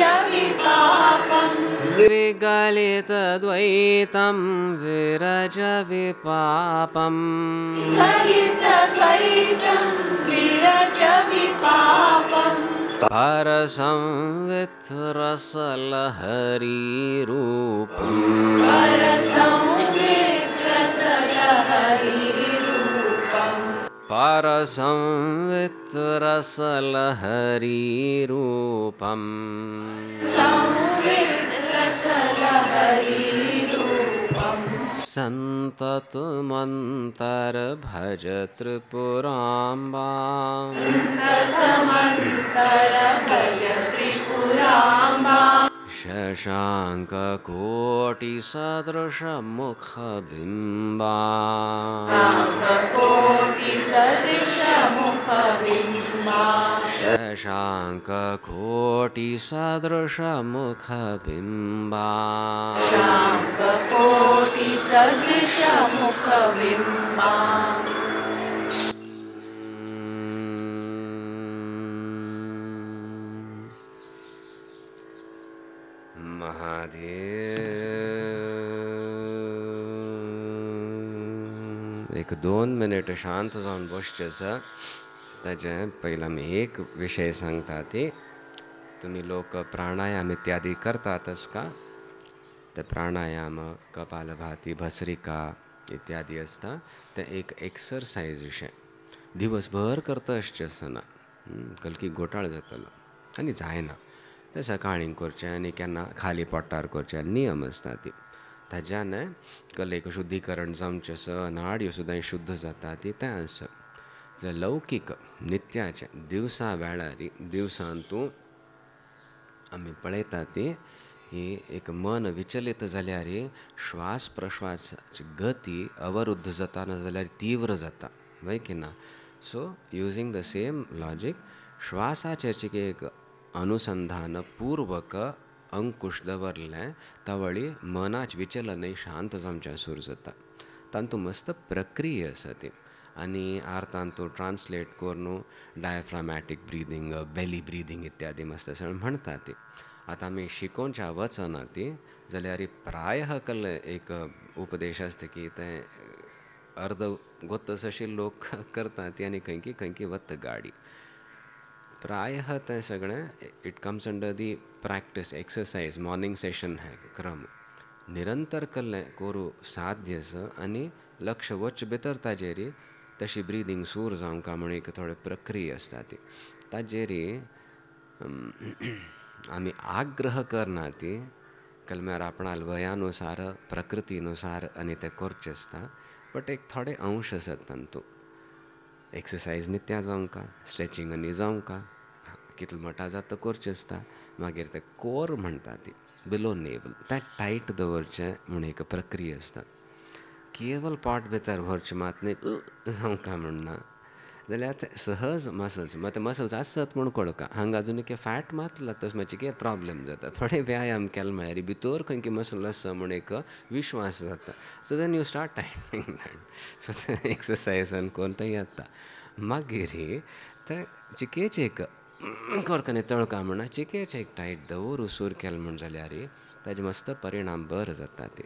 विगलितद्वैतं गलितद्वैतं विरजविपापम् तरसंवित्सरसलहरीरूपम् परसंवित्रसलहरीरूपम् सन्ततु त्रिपुराम्बा शशाङ्क कोटि सदृशमुख बिम्बा शशाङ्क कोटि सदृशमुख बिम्बाटि महादेव एक दोन मिनिट शांत जाऊन असं त्याच्या पहिला मी एक विषय सांगता ते तुम्ही लोक प्राणायाम इत्यादी करतातच का तर प्राणायाम कपालभाती भस्रिका इत्यादी असता ते एक एक्सरसाइज विषय दिवसभर करता ना कलकी घोटाळ जातलो आणि जायना तशें सकाळी करचें आनी केन्ना खाली पोटार करचें नियम आसता ती ताज्यान कलेक शुद्धीकरण जावचें स ह्यो सुद्दां शुद्ध जाता ती तें जर लौकीक नित्याचे दिवसा वेळारी दिवसांतू आम्ही आमी पळयता ती ही एक मन विचलित जाल्यार श्वास प्रश्वासाची गती अवरुद्ध जाता जाल्यार तीव्र जाता वय की ना so using the same logic श्वासाचेर एक अंकुश अंकुश ವರ್ಲೆ तवळी ಮನಾಚ ವಿಚಲನೆ शांत ಜಮच्या सुरू जाता तातूंत मस्त प्रक्रिया आसा ती आनी आर तूं ट्रान्सलेट करून डायफ्रामॅटीक ब्रिदींग बेली ब्रिदींग इत्यादी मस्त सण म्हणटा ती आतां आमी शिकोवच्या वचना ती जाल्यार प्राय हकल एक उपदेश आसता की ते अर्द गोत्तस अशी लोक करता ती आनी खंयकी खंयकी वत्त गाडी प्राय ते सगळें it comes under the practice exercise morning session है क्रम निरंतर कल्ले कोरू साध्य स आनी लक्ष वच भितर ताजेरी तशी ब्रिदिंग सूर जावं एक थोडे प्रक्रिया असता ती ताजेरी आम्ही आग्रह करणार ती कलम्यार आपण वयानुसार प्रकृतीनुसार आणि ते करचे आसता बट एक थोडे अंश असतात तंतू एक्सरसायज नित्या जावंका स्ट्रेचिंगांनी का कितलो मोठा जाता तो करचें आसता मागीर कोर म्हणटा ती बिलो नेवल तें टायट दवरचें म्हूण एक प्रक्रिया आसता केवल पार्ट भितर व्हरचें मात न्ही काय म्हणना जाल्यार ते सहज मसल्स मात मसल्स आसत म्हूण कळका हांगा अजून एक फॅट मातला तस मातशें कितें प्रॉब्लेम जाता थोडे व्यायाम केले म्हळ्यार भितर की मसल आसा म्हूण एक विश्वास जाता so then you start timing that so ते एक्सरसायजान करून ते येता मागीर ते चिकेचे एक करता न्ही तळका म्हण चिकेचे एक टायट दवर उसूर केलो म्हण जाल्यार ताजे मस्त परिणाम बरो जाता ते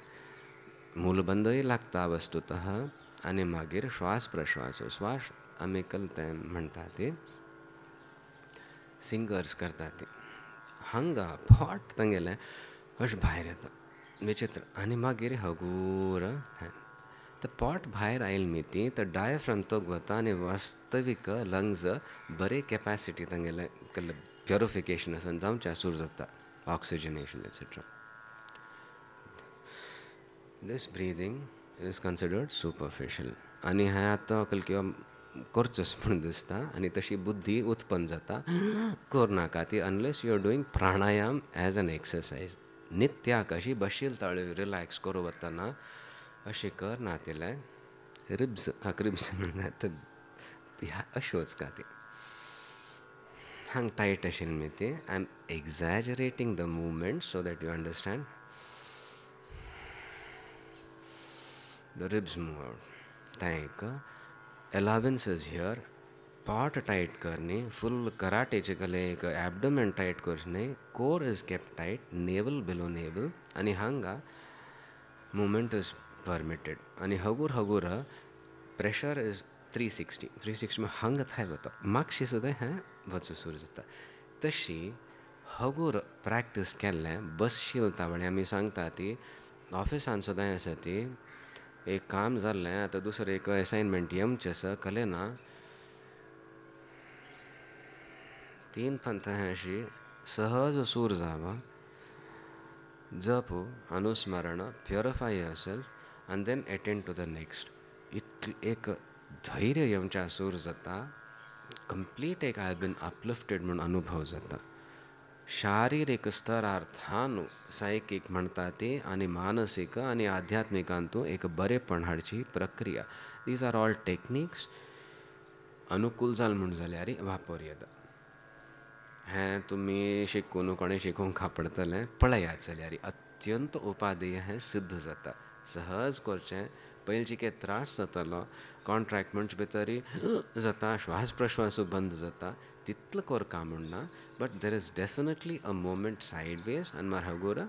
मूलबंदय लागता वस्तुतः आनी मागीर श्वास प्रश्वास श्वास अमेकल तैम म्हणटा ते सिंगर्स करता ते हांगा फॉट तांगेले अश भायर येता विचित्र आनी मागीर हगूर तर पॉट भायर आयल मी ती तर डायफ्रम तो वता आनी वास्तवीक लंग्स बरे कॅपॅसिटी कल प्युरिफिकेशन आसा जावचे सूर जाता oxygenation et cetera this breathing is considered superficial आणि हे आतां कल किंवा करचोच म्हणून दिसता आणि तशी बुद्धी उत्पन्न जाता नाका ती unless you are doing pranayama as an exercise नित्या कशी बशील ताळी रिलॅक्स करू वतना अशी कर ना तिला रिब्स अक्रिब्स रिब्स म्हणल्यार अशी का ती हांग टायट आशिल्ली मी ती I am exaggerating the movement so that you understand the ribs move out allowances here part tight करणे फुल कराटेचे एक ॲबडमॅन टाईट करणे core is kept tight navel below navel आणि हंगा मुमेंट इज परमिटेड आणि हगूर हगूर pressure is three sixty three sixty हांगा थाय वता मागशी सुद्दां हें वचू सुरू जाता तशी हगूर प्रॅक्टीस केल्लें बसशीलता म्हणे आमी सांगता ती ऑफिसान सुद्दां आसा ती एक काम जाल्लें आता दुसरं एक एसायनमेंट एमचें कले ना तीन पंथा अशी सहज सूर जावा जप अनुस्मरण प्युरिफाय असेल and then attend to the next एक धैर्य यमच्या सूर जाता कंप्लीट एक आय बीन अपलिफ्टेड म्हणून अनुभव जाता स्तर अर्थान सायकिक म्हणता ते आणि मानसिक आणि आध्यात्मिकांतून एक बरेपणाची प्रक्रिया दीज आर ऑल टेक्निक्स अनुकूल जाल म्हूण जाल्यार वापर येता हें तुमी शिकून कोणें शिकूंक कापडतले पळयात जाल्यार अत्यंत उपादेय हें सिद्ध जाता सहज करचें पयलीं के त्रास जातलो कॉन्ट्रॅक्ट म्हणजे भितरी जाता श्वास प्रश्वास बंद जाता तितलो कोर का ना but there is definitely a moment sideways and Marhagora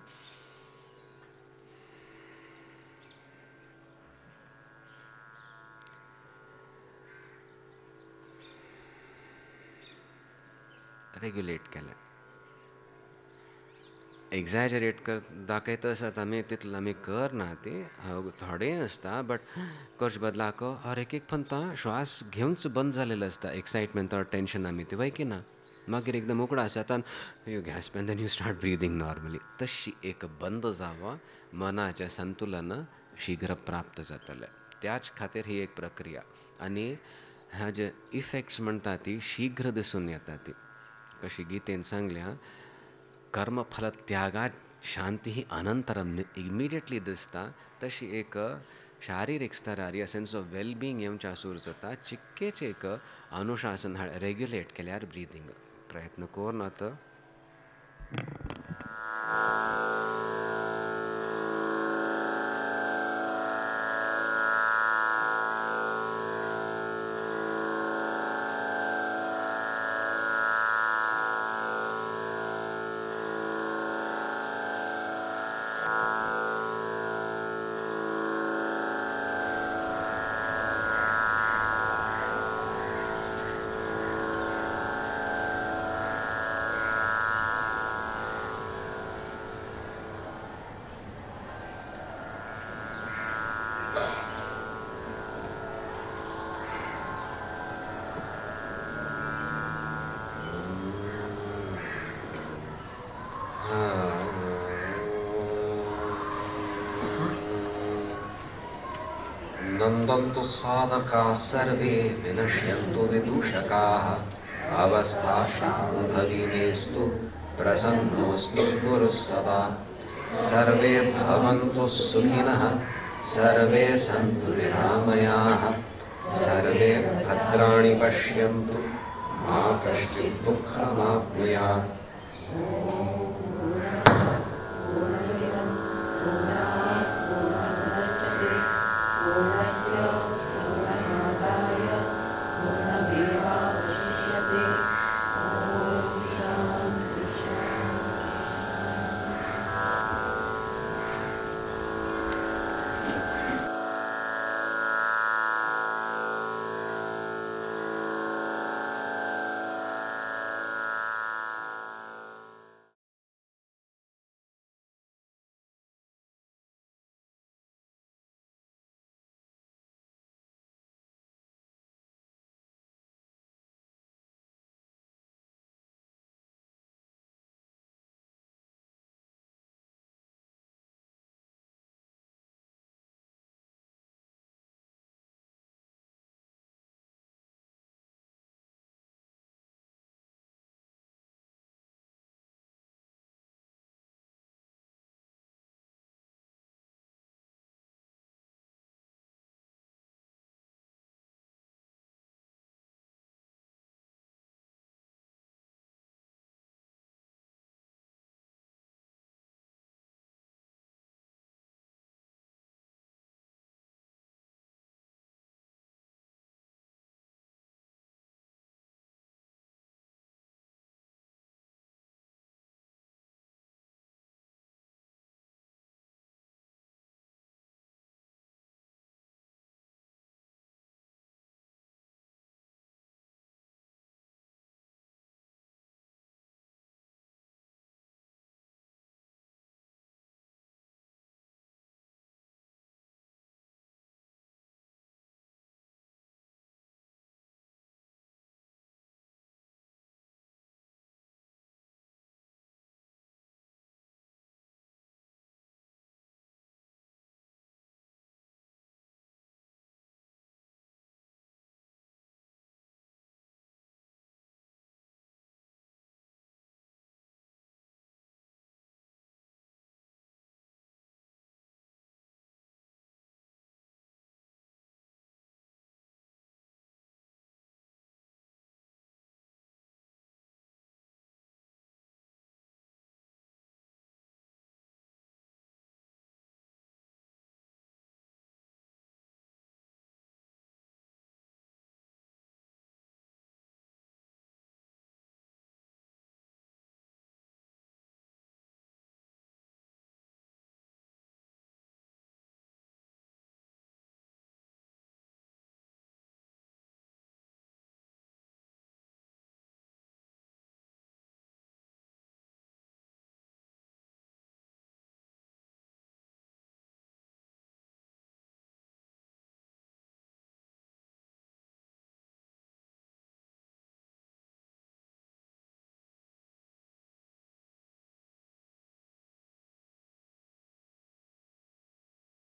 regulate केलं एक्झॅजरेट कर दाखयता आसात आमी तितलें आमी करना ते थोडे आसता बट कर्ज बदलाको हर एक एक पंत श्वास घेवनच बंद जालेलो आसता एक्साइटमेंट टेन्शन टेंशन आमी ते की ना मागीर एकदां मोकळा आसातान you gasp in then you start breathing normally तशी एक बंद जावं मनाचें संतुलन शीघ्र प्राप्त जातलें त्याच खातीर ही एक प्रक्रिया आनी जे इफेक्ट्स म्हणटा ती शीघ्र दिसून येता ती कशी गीतेन सांगल्या कर्मफल त्यागात शांती ही अनंतरम इमिडिएटली दिसता तशी एक शारिरीक स्तरार या सेन्स ऑफ वेलबिंग येवच्या जाता चिक्केचे एक अनुशासन रेग्युलेट केल्यार ब्रिदिंग प्रयत्न कर ना तर कुर्वन्तु साधकाः सर्वे विनश्यन्तु विदूषकाः अवस्थाशाम्भवीनेस्तु प्रसन्नोऽस्तु गुरुः सदा सर्वे भवन्तु सुखिनः सर्वे सन्तु निरामयाः सर्वे भद्राणि पश्यन्तु मा कश्चित् दुःखमाप्नुयात्